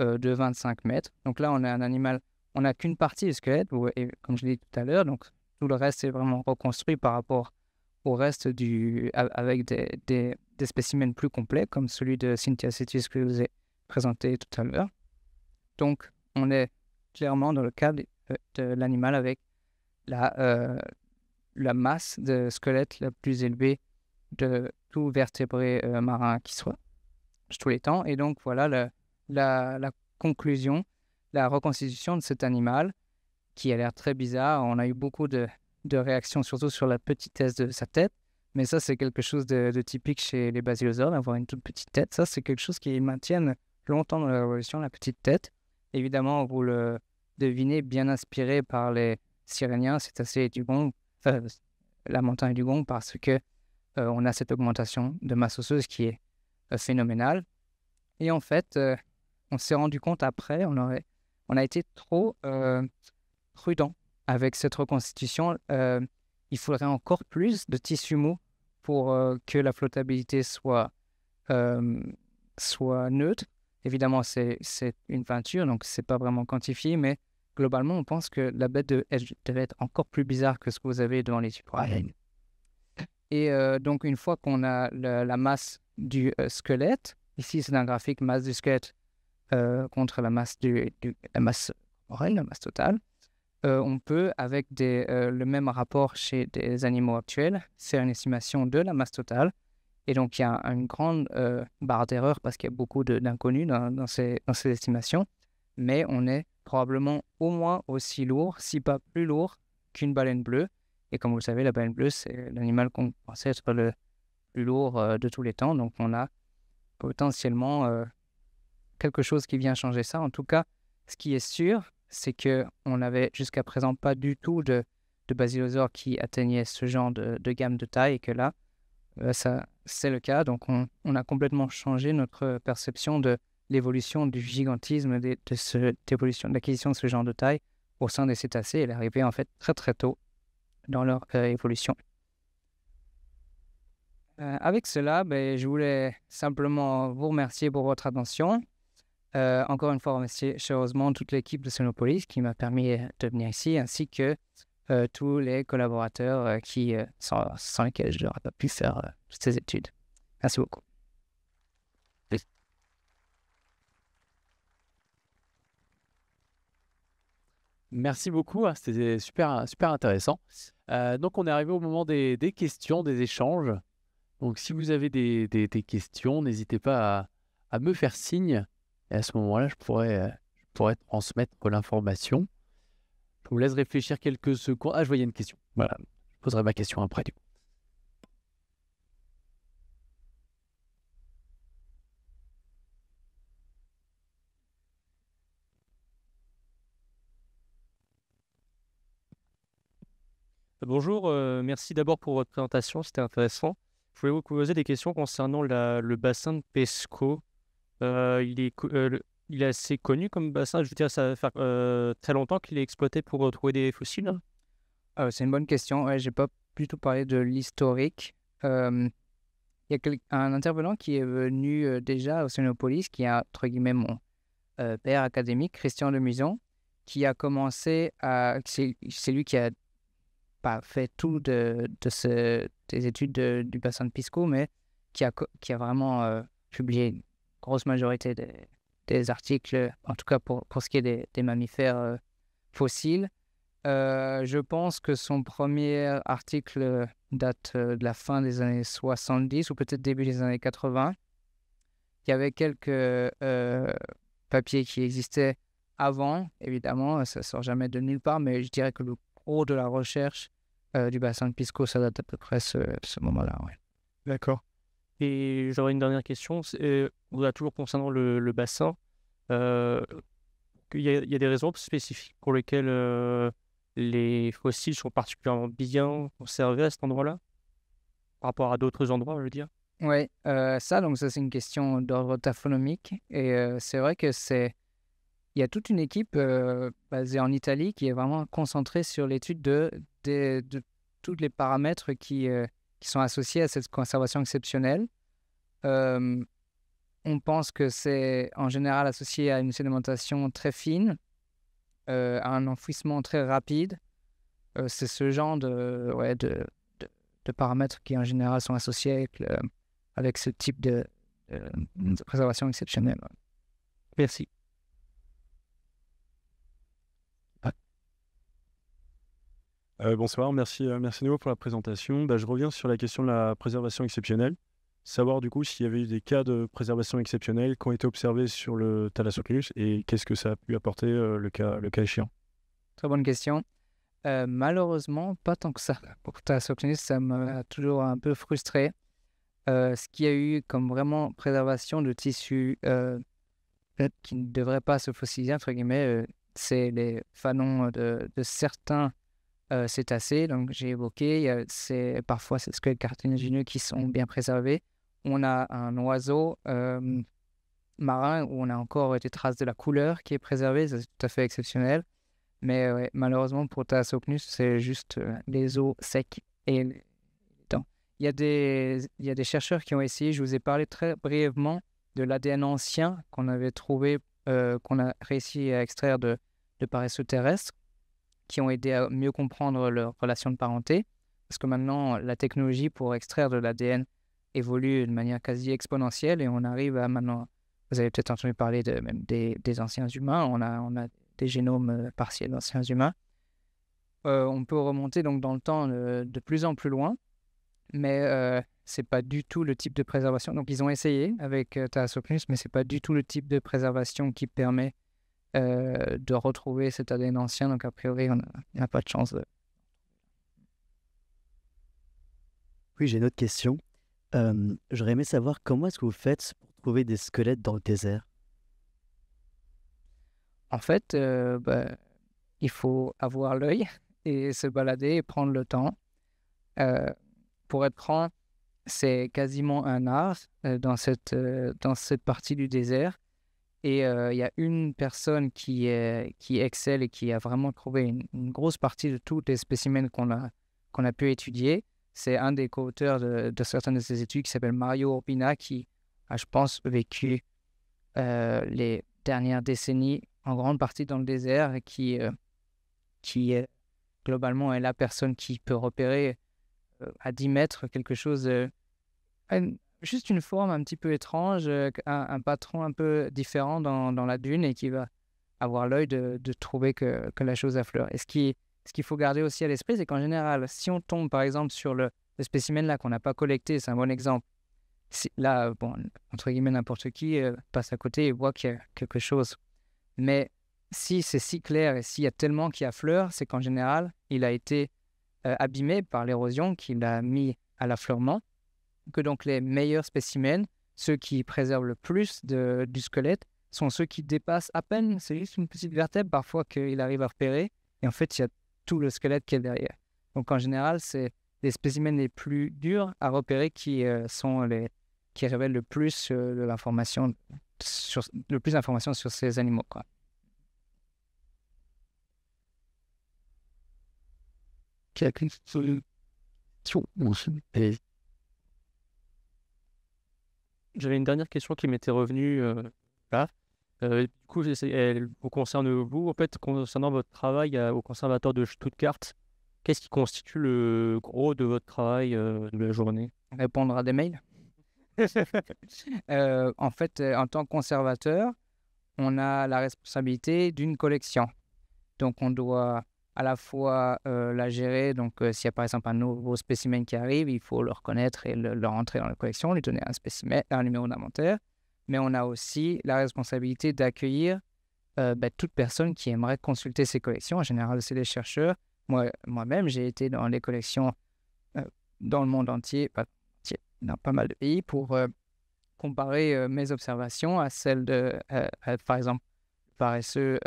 euh, de 25 mètres. Donc là, on a un animal, on n'a qu'une partie du squelette, et comme je l'ai dit tout à l'heure, donc tout le reste est vraiment reconstruit par rapport au reste du, avec des, spécimens plus complets, comme celui de Cynthia Cetus que je vous ai présenté tout à l'heure. Donc, on est clairement dans le cadre euh, de, l'animal avec la, la masse de squelette la plus élevée de tout vertébré euh, marin qui soit, tous les temps. Et donc voilà la, la, conclusion, la reconstitution de cet animal qui a l'air très bizarre. On a eu beaucoup de, de, réactions, surtout sur la petitesse de sa tête. Mais ça, c'est quelque chose de, typique chez les basilosaures avoir une toute petite tête. Ça, c'est quelque chose qu'ils maintiennent longtemps dans la révolution, la petite tête. Évidemment, vous le devinez, bien inspiré par les siréniens c'est assez du bon la montagne du Gong parce que euh, on a cette augmentation de masse osseuse qui est euh, phénoménale. Et en fait, euh, on s'est rendu compte après, on, aurait, on a été trop prudent avec cette reconstitution. il faudrait encore plus de tissus mou pour que la flottabilité soit, soit neutre. Évidemment, c'est une peinture, donc c'est pas vraiment quantifié, mais globalement, on pense que la bête de Edge devait être encore plus bizarre que ce que vous avez devant les yeux. Et euh, donc, une fois qu'on a la, masse du euh, squelette, ici c'est un graphique masse du squelette euh, contre la masse, du, la masse la masse totale, on peut, avec des, le même rapport chez des animaux actuels, faire une estimation de la masse totale. Et donc, il y a une grande barre d'erreur parce qu'il y a beaucoup d'inconnus dans, ces, dans ces estimations, mais on est probablement au moins aussi lourd, si pas plus lourd, qu'une baleine bleue. Et comme vous le savez, la baleine bleue, c'est l'animal qu'on pensait être le plus lourd euh, de tous les temps. Donc on a potentiellement euh, quelque chose qui vient changer ça. En tout cas, ce qui est sûr, c'est que on n'avait jusqu'à présent pas du tout de, de basilosaures qui atteignait ce genre de, gamme de taille et que là, euh, c'est le cas. Donc on, a complètement changé notre perception de, l'évolution du gigantisme de, de, ce, l'acquisition de ce genre de taille au sein des cétacés. Elle est arrivée en fait très très tôt dans leur euh, évolution. Euh, avec cela, ben, je voulais simplement vous remercier pour votre attention. Euh, encore une fois, remercier chaleureusement toute l'équipe de Sonopolis qui m'a permis de venir ici, ainsi que tous les collaborateurs qui, sans, sans, lesquels je n'aurais pas pu faire ces études. Merci beaucoup. Merci beaucoup, hein, c'était super, super intéressant. Euh, donc on est arrivé au moment des, questions, des échanges. Donc si vous avez des, questions, n'hésitez pas à, me faire signe. Et à ce moment-là, je pourrais, euh, je pourrais transmettre l'information. Je vous laisse réfléchir quelques secondes. Ah, je voyais une question. Voilà, je poserai ma question après du coup. Bonjour, euh, merci d'abord pour votre présentation, c'était intéressant. Je voulais vous poser des questions concernant le bassin de Pesco. Euh, il, est, euh, il assez connu comme bassin, je veux dire, ça va faire très longtemps qu'il est exploité pour retrouver des fossiles. Ah c'est une bonne question, ouais, j'ai pas plutôt parlé de l'historique. Il y a un intervenant qui est venu déjà au Sénopolis, qui est entre guillemets mon père académique, Christian Demuson, qui a commencé à. C'est lui qui a pas fait tout de, de des études du bassin de Pisco, mais qui a, qui a vraiment euh, publié une grosse majorité des, articles, en tout cas pour, pour ce qui est des, mammifères euh, fossiles. Euh, je pense que son premier article date de la fin des années 70 ou peut-être début des années 80. Il y avait quelques papiers qui existaient avant, évidemment, ça sort jamais de nulle part, mais je dirais que le gros de la recherche euh, du bassin de Pisco, ça date à peu près ce, ce moment-là. Ouais. D'accord. Et j'aurais une dernière question. Euh, on a toujours concernant le, bassin. Euh, il, y a, des raisons spécifiques pour lesquelles les fossiles sont particulièrement bien conservés à cet endroit-là, par rapport à d'autres endroits, je veux dire. Oui, ça, donc ça, c'est une question d'ordre taphonomique. Et c'est vrai que c'est il y a toute une équipe euh, basée en Italie qui est vraiment concentrée sur l'étude de, de, tous les paramètres qui, euh, qui, sont associés à cette conservation exceptionnelle. Euh, on pense que c'est en général associé à une sédimentation très fine, à un enfouissement très rapide. c'est ce genre de, de, paramètres qui en général sont associés avec, avec ce type de, préservation exceptionnelle. Merci. Euh, bonsoir, merci, euh, merci nouveau pour la présentation. Bah, je reviens sur la question de la préservation exceptionnelle. Savoir du coup s'il y avait eu des cas de préservation exceptionnelle qui ont été observés sur le Thalassoclinus et qu'est-ce que ça a pu apporter euh, le, cas, le cas échéant. Très bonne question. malheureusement, pas tant que ça. Pour Thalassoclinus ça m'a toujours un peu frustré. ce qu'il y a eu comme vraiment préservation de tissus qui ne devrait pas se fossiliser, entre guillemets, c'est les fanons de certains euh, c'est assez, donc j'ai évoqué, c'est parfois ce que squelettes cartilagineux qui sont bien préservés. On a un oiseau euh, marin où on a encore euh, des traces de la couleur qui est préservée, c'est tout à fait exceptionnel. Mais malheureusement pour Tasopnus c'est juste des os secs et Il y, a des, il a des chercheurs qui ont essayé, je vous ai parlé très brièvement de l'ADN ancien qu'on avait trouvé, qu'on a réussi à extraire de, de paresseux terrestres qui ont aidé à mieux comprendre leur relation de parenté, parce que maintenant, la technologie pour extraire de l'ADN évolue de manière quasi exponentielle et on arrive à maintenant, vous avez peut-être entendu parler de, même des, anciens humains, on a, on a des génomes euh, partiels d'anciens humains. Euh, on peut remonter donc dans le temps euh, de plus en plus loin, mais ce c'est pas du tout le type de préservation. Donc ils ont essayé avec Thalassopnus, mais c'est pas du tout le type de préservation qui permet euh, de retrouver cet ADN ancien. Donc, a priori, on n'a pas de chance Oui, j'ai une autre question. Euh, j'aurais aimé savoir comment est-ce que vous faites pour trouver des squelettes dans le désert En fait, euh, bah, il faut avoir l'œil et se balader et prendre le temps. pour être franc, c'est quasiment un art dans, cette, dans cette partie du désert. Et euh, il y a une personne qui, qui excelle et qui a vraiment trouvé une, grosse partie de tous les spécimens qu'on a, qu'on a pu étudier. C'est un des co-auteurs de, certaines de ces études qui s'appelle Mario Urbina, qui a, je pense, vécu euh, les dernières décennies en grande partie dans le désert et qui, euh, qui est, globalement est la personne qui peut repérer à 10 mètres quelque chose, juste une forme un petit peu étrange, euh, un, patron un peu différent dans, la dune et qui va avoir l'œil de, trouver que, la chose affleure. Et ce qu'il ce qu'il faut garder aussi à l'esprit, c'est qu'en général, si on tombe par exemple sur le, le spécimen là qu'on n'a pas collecté, c'est un bon exemple. là, bon, entre guillemets, n'importe qui euh, passe à côté et voit qu'il y a quelque chose. Mais si c'est si clair et s'il y a tellement qui affleure, c'est qu'en général, il a été euh, abîmé par l'érosion qui l'a mis à l'affleurement que donc les meilleurs spécimens, ceux qui préservent le plus du squelette, sont ceux qui dépassent à peine, c'est juste une petite vertèbre parfois qu'il arrive à repérer, et en fait, il y a tout le squelette qui est derrière. Donc en général, c'est les spécimens les plus durs à repérer qui euh, sont les qui révèlent le plus euh, de l'information sur le plus d'informations sur ces animaux quoi. J'avais une dernière question qui m'était revenue euh, euh, du coup, elle vous concerne vous, en fait, concernant votre travail euh, au conservatoire de Stuttgart, qu'est-ce qui constitue le gros de votre travail de la journée Répondre à des mails. [laughs] en fait, en tant que conservateur, on a la responsabilité d'une collection. Donc, on doit à la fois euh, la gérer. Donc, euh, s'il y a par exemple un nouveau spécimen qui arrive, il faut le reconnaître et le, rentrer dans la collection, lui donner un spécimen, un numéro d'inventaire. Mais on a aussi la responsabilité d'accueillir euh, bah, toute personne qui aimerait consulter ces collections. En général, c'est des chercheurs. Moi, moi-même, j'ai été dans les collections dans le monde entier, pas, dans pas mal de pays, pour comparer mes observations à celles de, par exemple, paresseux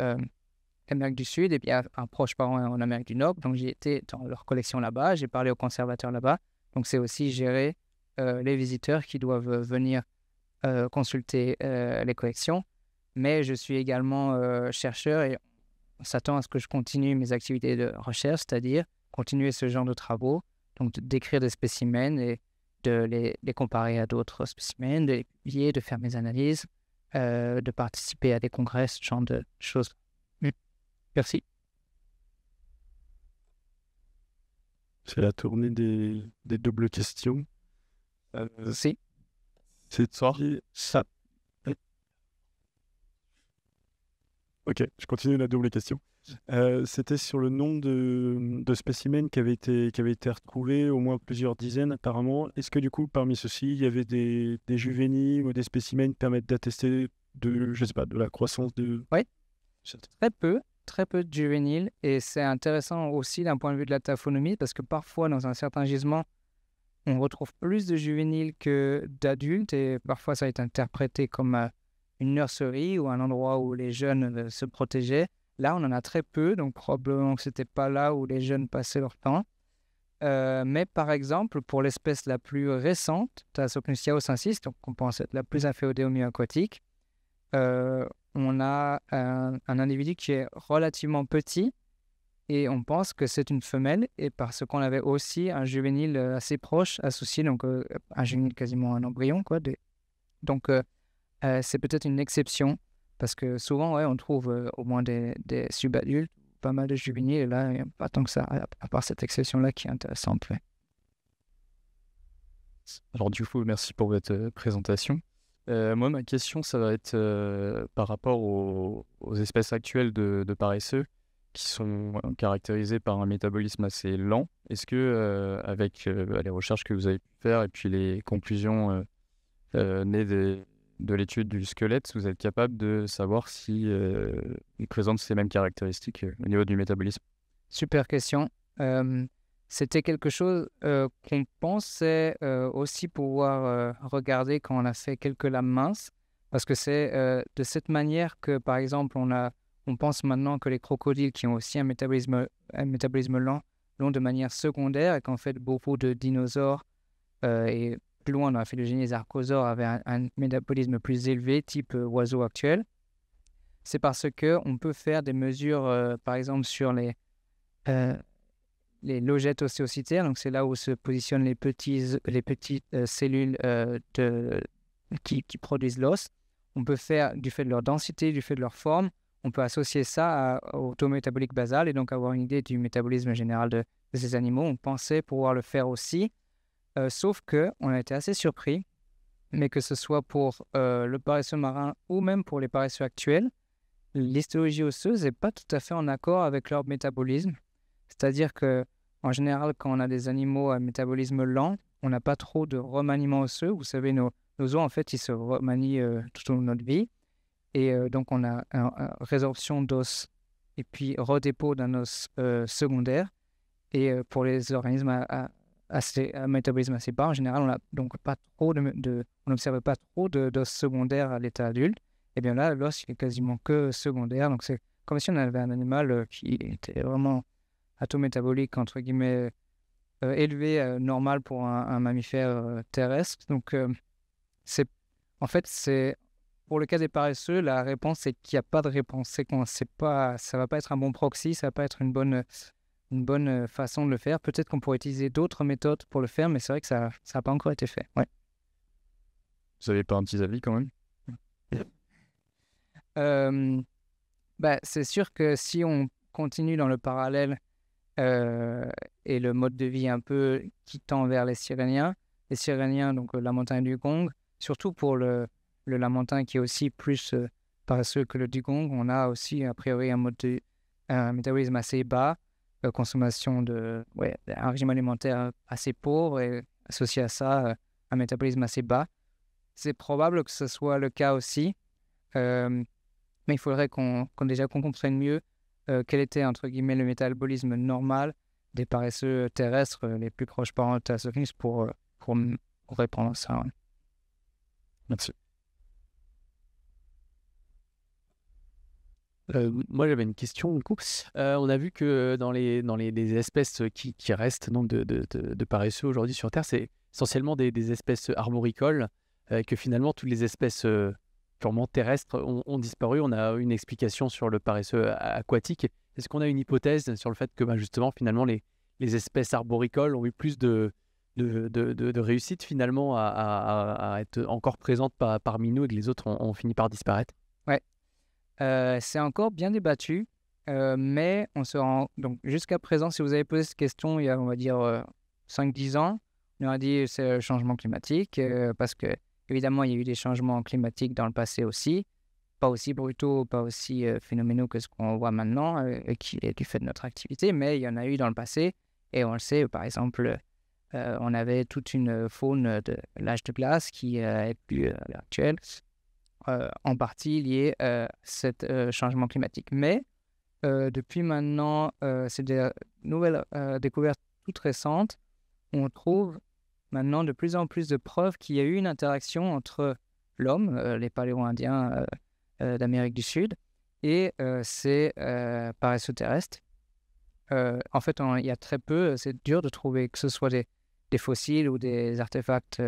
Amérique du Sud et puis un proche parent en Amérique du Nord. Donc j'ai été dans leur collection là-bas, j'ai parlé aux conservateurs là-bas. Donc c'est aussi gérer euh, les visiteurs qui doivent euh, venir euh, consulter les collections. Mais je suis également chercheur et on s'attend à ce que je continue mes activités de recherche, c'est-à-dire continuer ce genre de travaux, donc d'écrire des spécimens et de les, les comparer à d'autres spécimens, de les publier, de faire mes analyses, de participer à des congrès, ce genre de choses. Merci. C'est la tournée des, doubles questions. Euh, si. C'est Ça. Ok, je continue la double question. Euh, c'était sur le nombre de, spécimens qui avaient, été, qui été retrouvés, au moins plusieurs dizaines apparemment. Est-ce que du coup, parmi ceux-ci, il y avait des, juvéniles ou des spécimens qui permettent d'attester de, pas, de la croissance de... Oui, très peu très peu de juvéniles et c'est intéressant aussi d'un point de vue de la taphonomie parce que parfois dans un certain gisement, on retrouve plus de juvéniles que d'adultes et parfois ça est interprété comme euh, une nurserie ou un endroit où les jeunes euh, se protégeaient. Là, on en a très peu, donc probablement que ce n'était pas là où les jeunes passaient leur temps. Euh, mais par exemple, pour l'espèce la plus récente, Tasopnusia sinsis, donc qu'on pense être la plus inféodée au milieu aquatique, euh, on a un, individu qui est relativement petit et on pense que c'est une femelle et parce qu'on avait aussi un juvénile euh, assez proche associé, donc euh, un juvénile quasiment un embryon. Quoi, Donc euh, c'est peut-être une exception parce que souvent on trouve au moins des, des subadultes, pas mal de juvéniles et là, pas tant que ça, à, part cette exception-là qui est intéressante. Alors du coup, merci pour votre présentation. Euh, moi, ma question, ça va être euh, par rapport aux, espèces actuelles de, paresseux qui sont euh, caractérisées par un métabolisme assez lent. Est-ce que, avec les recherches que vous avez pu faire et puis les conclusions nées de l'étude du squelette, vous êtes capable de savoir si ils présente ces mêmes caractéristiques au niveau du métabolisme Super question c'était quelque chose euh, qu'on pensait euh, aussi pouvoir euh, regarder quand on a fait quelques lames minces, parce que c'est de cette manière que, par exemple, on, a, on pense maintenant que les crocodiles qui ont aussi un métabolisme, un métabolisme lent l'ont de manière secondaire et qu'en fait, beaucoup de dinosaures et plus loin dans la phylogénie, les archosaures avaient un, un métabolisme plus élevé, type oiseau actuel. C'est parce que on peut faire des mesures, par exemple, sur les les logettes ostéocytaires. Donc, c'est là où se positionnent les, les petites euh, cellules euh, qui, produisent l'os. On peut faire, du fait de leur densité, du fait de leur forme, on peut associer ça au taux métabolique basal et donc avoir une idée du métabolisme général de, ces animaux. On pensait pouvoir le faire aussi, euh, sauf que on a été assez surpris, mais que ce soit pour le paresseux marin ou même pour les paresseux actuels, l'histologie osseuse n'est pas tout à fait en accord avec leur métabolisme. C'est-à-dire que en général, quand on a des animaux à métabolisme lent, on n'a pas trop de remaniement osseux. Vous savez, nos, nos os, en fait, ils se remanient euh, tout au long de notre vie. Et euh, donc, on a une résorption d'os et puis redépôt d'un os euh, secondaire. Et pour les organismes à, assez, à, métabolisme assez bas, en général, on a donc pas trop de, on n'observe pas trop d'os secondaire à l'état adulte. Et bien là, l'os, est quasiment que secondaire. Donc, c'est comme si on avait un animal qui était vraiment à taux métabolique entre guillemets euh, élevé euh, normal pour un, mammifère euh, terrestre. Donc c'est en fait c'est pour le cas des paresseux, la réponse c'est qu'il n'y a pas de réponse. C'est qu'on sait pas, ça va pas être un bon proxy, ça va pas être une bonne une bonne façon de le faire. Peut-être qu'on pourrait utiliser d'autres méthodes pour le faire, mais c'est vrai que ça n'a pas encore été fait. Ouais. Vous n'avez pas un petit avis quand même bah, C'est sûr que si on continue dans le parallèle euh, et le mode de vie un peu qui tend vers les Syréniens. Les Syréniens, donc euh, la montagne du Gong, surtout pour le, le qui est aussi plus euh, paresseux que le Dugong, on a aussi a priori un un métabolisme assez bas, consommation de ouais, un régime alimentaire assez pauvre et associé à ça un métabolisme assez bas. C'est probable que ce soit le cas aussi, mais il faudrait qu'on déjà qu'on comprenne mieux euh, quel était entre guillemets le métabolisme normal des paresseux terrestres euh, les plus proches parents de pour, euh, pour, pour, répondre à ça. Merci. moi, j'avais une question du coup. on a vu que dans les, dans les, espèces qui, qui, restent donc de, de, de, paresseux aujourd'hui sur Terre, c'est essentiellement des, espèces arboricoles, que finalement toutes les espèces purement terrestres ont, disparu. On a une explication sur le paresseux aquatique. Est-ce qu'on a une hypothèse sur le fait que bah, justement, finalement, les, espèces arboricoles ont eu plus de, réussite finalement à, être encore présentes parmi nous et que les autres ont, fini par disparaître Ouais, euh, c'est encore bien débattu, euh, mais on se rend. Donc, jusqu'à présent, si vous avez posé cette question il y a, on va dire, 5-10 euh, ans, on a dit c'est le changement climatique parce que Évidemment, il y a eu des changements climatiques dans le passé aussi, pas aussi brutaux, pas aussi euh, phénoménaux que ce qu'on voit maintenant, euh, qui est euh, du fait de notre activité, mais il y en a eu dans le passé, et on le sait, par exemple, on avait toute une faune de l'âge de glace qui est plus actuelle, en partie liée à ce changement climatique. Mais depuis maintenant, c'est des nouvelles découvertes toutes récentes, on trouve maintenant de plus en plus de preuves qu'il y a eu une interaction entre l'homme, euh, les paléo-indiens euh, euh, d'Amérique du Sud, et ces paresseux terrestres. en fait, il y a très peu, c'est dur de trouver que ce soit des, des fossiles ou des artefacts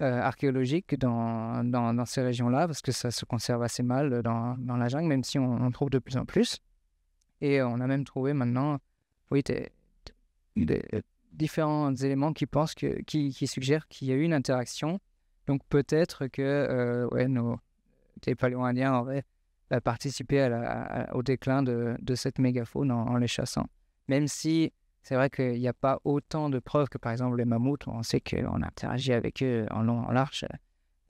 archéologiques dans, dans, ces régions-là, parce que ça se conserve assez mal dans, la jungle, même si on en trouve de plus en plus. Et on a même trouvé maintenant, oui, des, différents éléments qui, pensent que, qui, suggèrent qu'il y a eu une interaction. Donc peut-être que euh, ouais, nos, les indiens auraient bah, participé à la, au déclin de, de cette mégafaune en, en, les chassant. Même si c'est vrai qu'il n'y a pas autant de preuves que par exemple les mammouths, on sait qu'on a interagi avec eux en long, en large.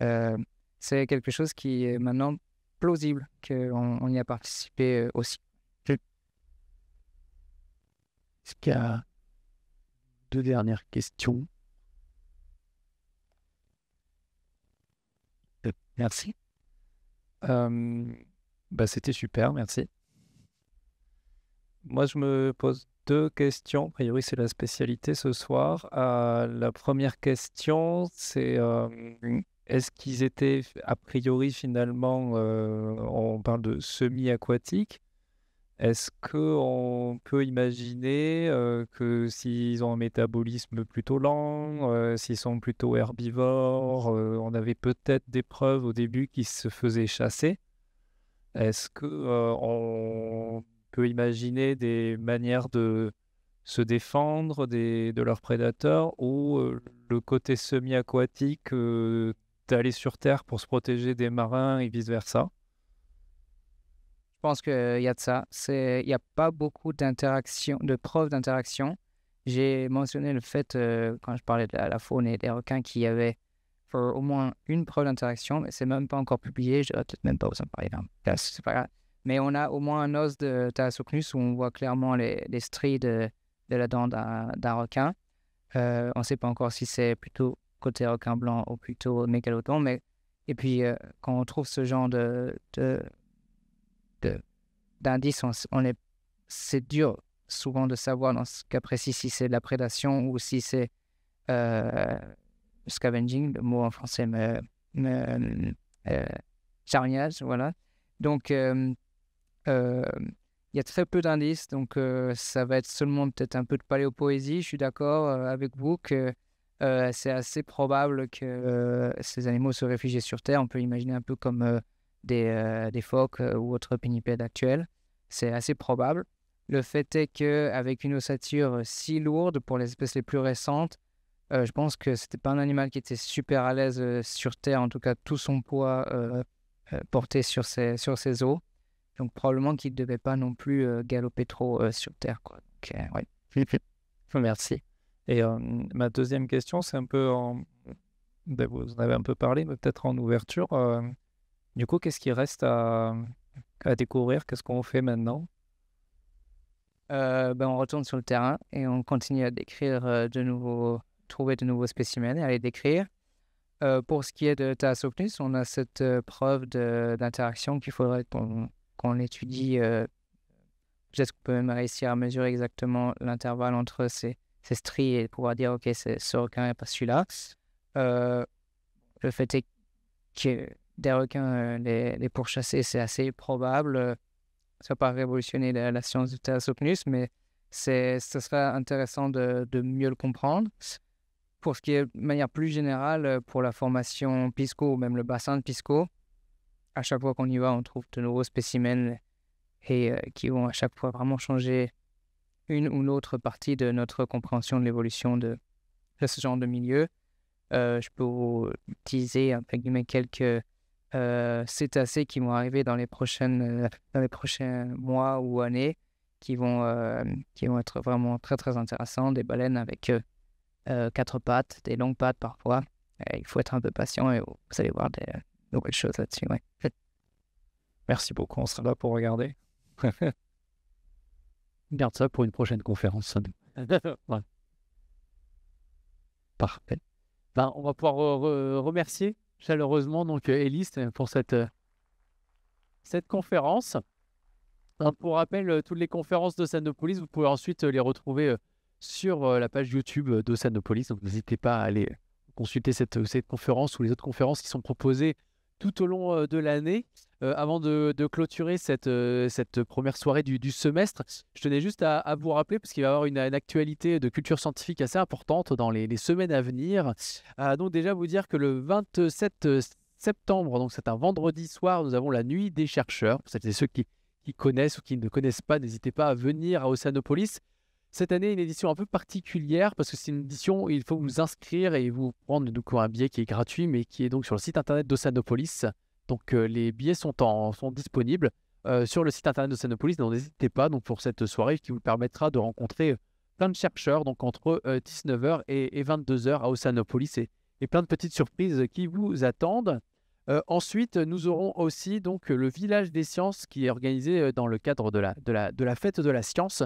Euh, c'est quelque chose qui est maintenant plausible qu'on on y a participé euh, aussi. Ce qui a deux dernières questions. Euh, merci. Euh, bah, C'était super, merci. Moi, je me pose deux questions. A priori, c'est la spécialité ce soir. Euh, la première question, c'est est-ce qu'ils étaient, a priori, finalement, on parle de semi-aquatique est-ce qu'on peut imaginer que s'ils ont un métabolisme plutôt lent, s'ils sont plutôt herbivores, on avait peut-être des preuves au début qu'ils se faisaient chasser Est-ce qu'on peut imaginer des manières de se défendre de leurs prédateurs ou le côté semi-aquatique d'aller sur Terre pour se protéger des marins et vice-versa pense qu'il y a de ça. Il n'y a pas beaucoup d'interaction, de preuves d'interaction. J'ai mentionné le fait, euh, quand je parlais de la, faune et des requins, qu'il y avait au moins une preuve d'interaction, mais c'est même pas encore publié. Je ne peut-être même pas au ça parler. C'est pas Mais on a au moins un os de Thalassocnus où on voit clairement les, les stries de, la dent d'un requin. Euh, on ne sait pas encore si c'est plutôt côté requin blanc ou plutôt mégalodon. Mais... Et puis, euh, quand on trouve ce genre de, de d'indices, on, est, c'est dur souvent de savoir dans ce cas précis si c'est de la prédation ou si c'est euh, scavenging, le mot en français, mais, euh, charniage, voilà. Donc, euh, il y a très peu d'indices, donc ça va être seulement peut-être un peu de paléopoésie. Je suis d'accord avec vous que c'est assez probable que ces animaux se réfugient sur Terre. On peut imaginer un peu comme des, euh, des phoques euh, ou autres pinnipèdes actuels. C'est assez probable. Le fait est qu'avec une ossature si lourde pour les espèces les plus récentes, euh, je pense que c'était pas un animal qui était super à l'aise sur Terre, en tout cas tout son poids porté sur ses, sur ses os. Donc probablement qu'il ne devait pas non plus galoper trop sur Terre. Quoi. Donc, ouais. [laughs] Merci. Et ma deuxième question, c'est un peu en... Ben, vous en avez un peu parlé, mais peut-être en ouverture. Du coup, qu'est-ce qui reste à, découvrir Qu'est-ce qu'on fait maintenant euh, ben, On retourne sur le terrain et on continue à décrire euh, de nouveaux, trouver de nouveaux spécimens et à les décrire. Euh, pour ce qui est de Tasopnis, on a cette preuve d'interaction qu'il faudrait qu'on qu étudie. peut qu'on peut même réussir à mesurer exactement l'intervalle entre ces, ces stries et pouvoir dire, OK, ce requin n'est pas celui-là. le fait est que des requins euh, les, les, pourchasser, c'est assez probable. Euh, ça va pas révolutionner la, science du Thalassopnus, mais ce serait intéressant de, de, mieux le comprendre. Pour ce qui est de manière plus générale, euh, pour la formation Pisco, ou même le bassin de Pisco, à chaque fois qu'on y va, on trouve de nouveaux spécimens et qui vont à chaque fois vraiment changer une ou l'autre partie de notre compréhension de l'évolution de, ce genre de milieu. je peux utiliser entre quelques euh, c'est assez qui vont arriver dans les, prochaines, euh, dans les prochains mois ou années, qui vont, euh, qui vont être vraiment très très intéressants, des baleines avec quatre pattes, des longues pattes parfois. il faut être un peu patient et vous allez voir des nouvelles choses là-dessus. [laughs] Merci beaucoup, on sera là pour regarder. [laughs] Garde ça pour une prochaine conférence. [laughs] Parfait. Ben, on va pouvoir remercier chaleureusement donc euh, Elise euh, pour cette, euh, cette conférence. Hein, pour rappel, toutes les conférences de Sanopolis, vous pouvez ensuite les retrouver sur la page YouTube de Donc n'hésitez pas à aller consulter cette, cette conférence ou les autres conférences qui sont proposées tout au long de l'année. avant de, clôturer cette, première soirée du, semestre, je tenais juste à, vous rappeler, parce qu'il va y avoir une, actualité de culture scientifique assez importante dans les, semaines à venir. donc déjà vous dire que le 27 septembre, donc c'est un vendredi soir, nous avons la nuit des chercheurs. Pour celles ceux qui, qui connaissent ou qui ne connaissent pas, n'hésitez pas à venir à Oceanopolis. Cette année, une édition un peu particulière parce que c'est une édition où il faut vous inscrire et vous prendre un billet qui est gratuit mais qui est donc sur le site internet d'Osanopolis. Donc euh, les billets sont, disponibles euh, sur le site internet d'Osanopolis. Donc n'hésitez pas donc, pour cette soirée qui vous permettra de rencontrer euh, plein de chercheurs donc entre 19h et, 22h à Osanopolis et, plein de petites surprises qui vous attendent. ensuite, nous aurons aussi donc le village des sciences qui est organisé dans le cadre de la fête de la science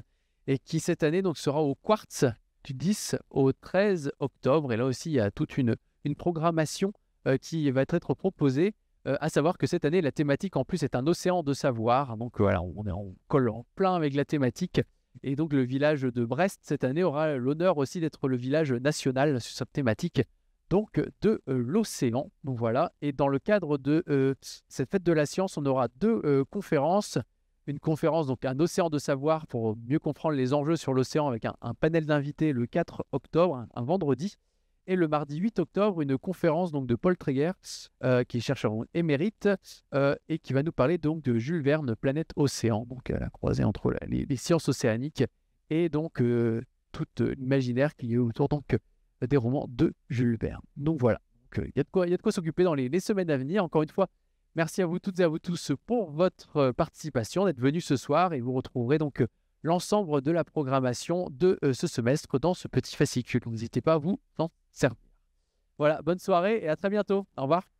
et qui cette année donc sera au Quartz du 10 au 13 octobre. Et là aussi, il y a toute une, une programmation euh, qui va être proposée. Euh, à savoir que cette année, la thématique en plus est un océan de savoir. Donc euh, voilà, on, est en, colle en plein avec la thématique. Et donc le village de Brest, cette année, aura l'honneur aussi d'être le village national sur cette thématique, donc de l'océan. Donc voilà, et dans le cadre de cette fête de la science, on aura deux conférences une conférence, donc un océan de savoir pour mieux comprendre les enjeux sur l'océan avec un, panel d'invités le 4 octobre, un, vendredi. Et le mardi 8 octobre, une conférence donc de Paul Treger euh, qui est chercheur émérite, euh, et qui va nous parler donc de Jules Verne, Planète Océan, donc à la croisée entre les, sciences océaniques et donc euh, tout l'imaginaire qui est autour donc des romans de Jules Verne. Donc voilà, il y a de quoi, y a de quoi s'occuper dans les semaines à venir. Encore une fois, Merci à vous toutes et à vous tous pour votre euh, participation, d'être venus ce soir et vous retrouverez donc euh, l'ensemble de la programmation de euh, ce semestre dans ce petit fascicule. N'hésitez pas à vous en servir. Voilà, bonne soirée et à très bientôt. Au revoir.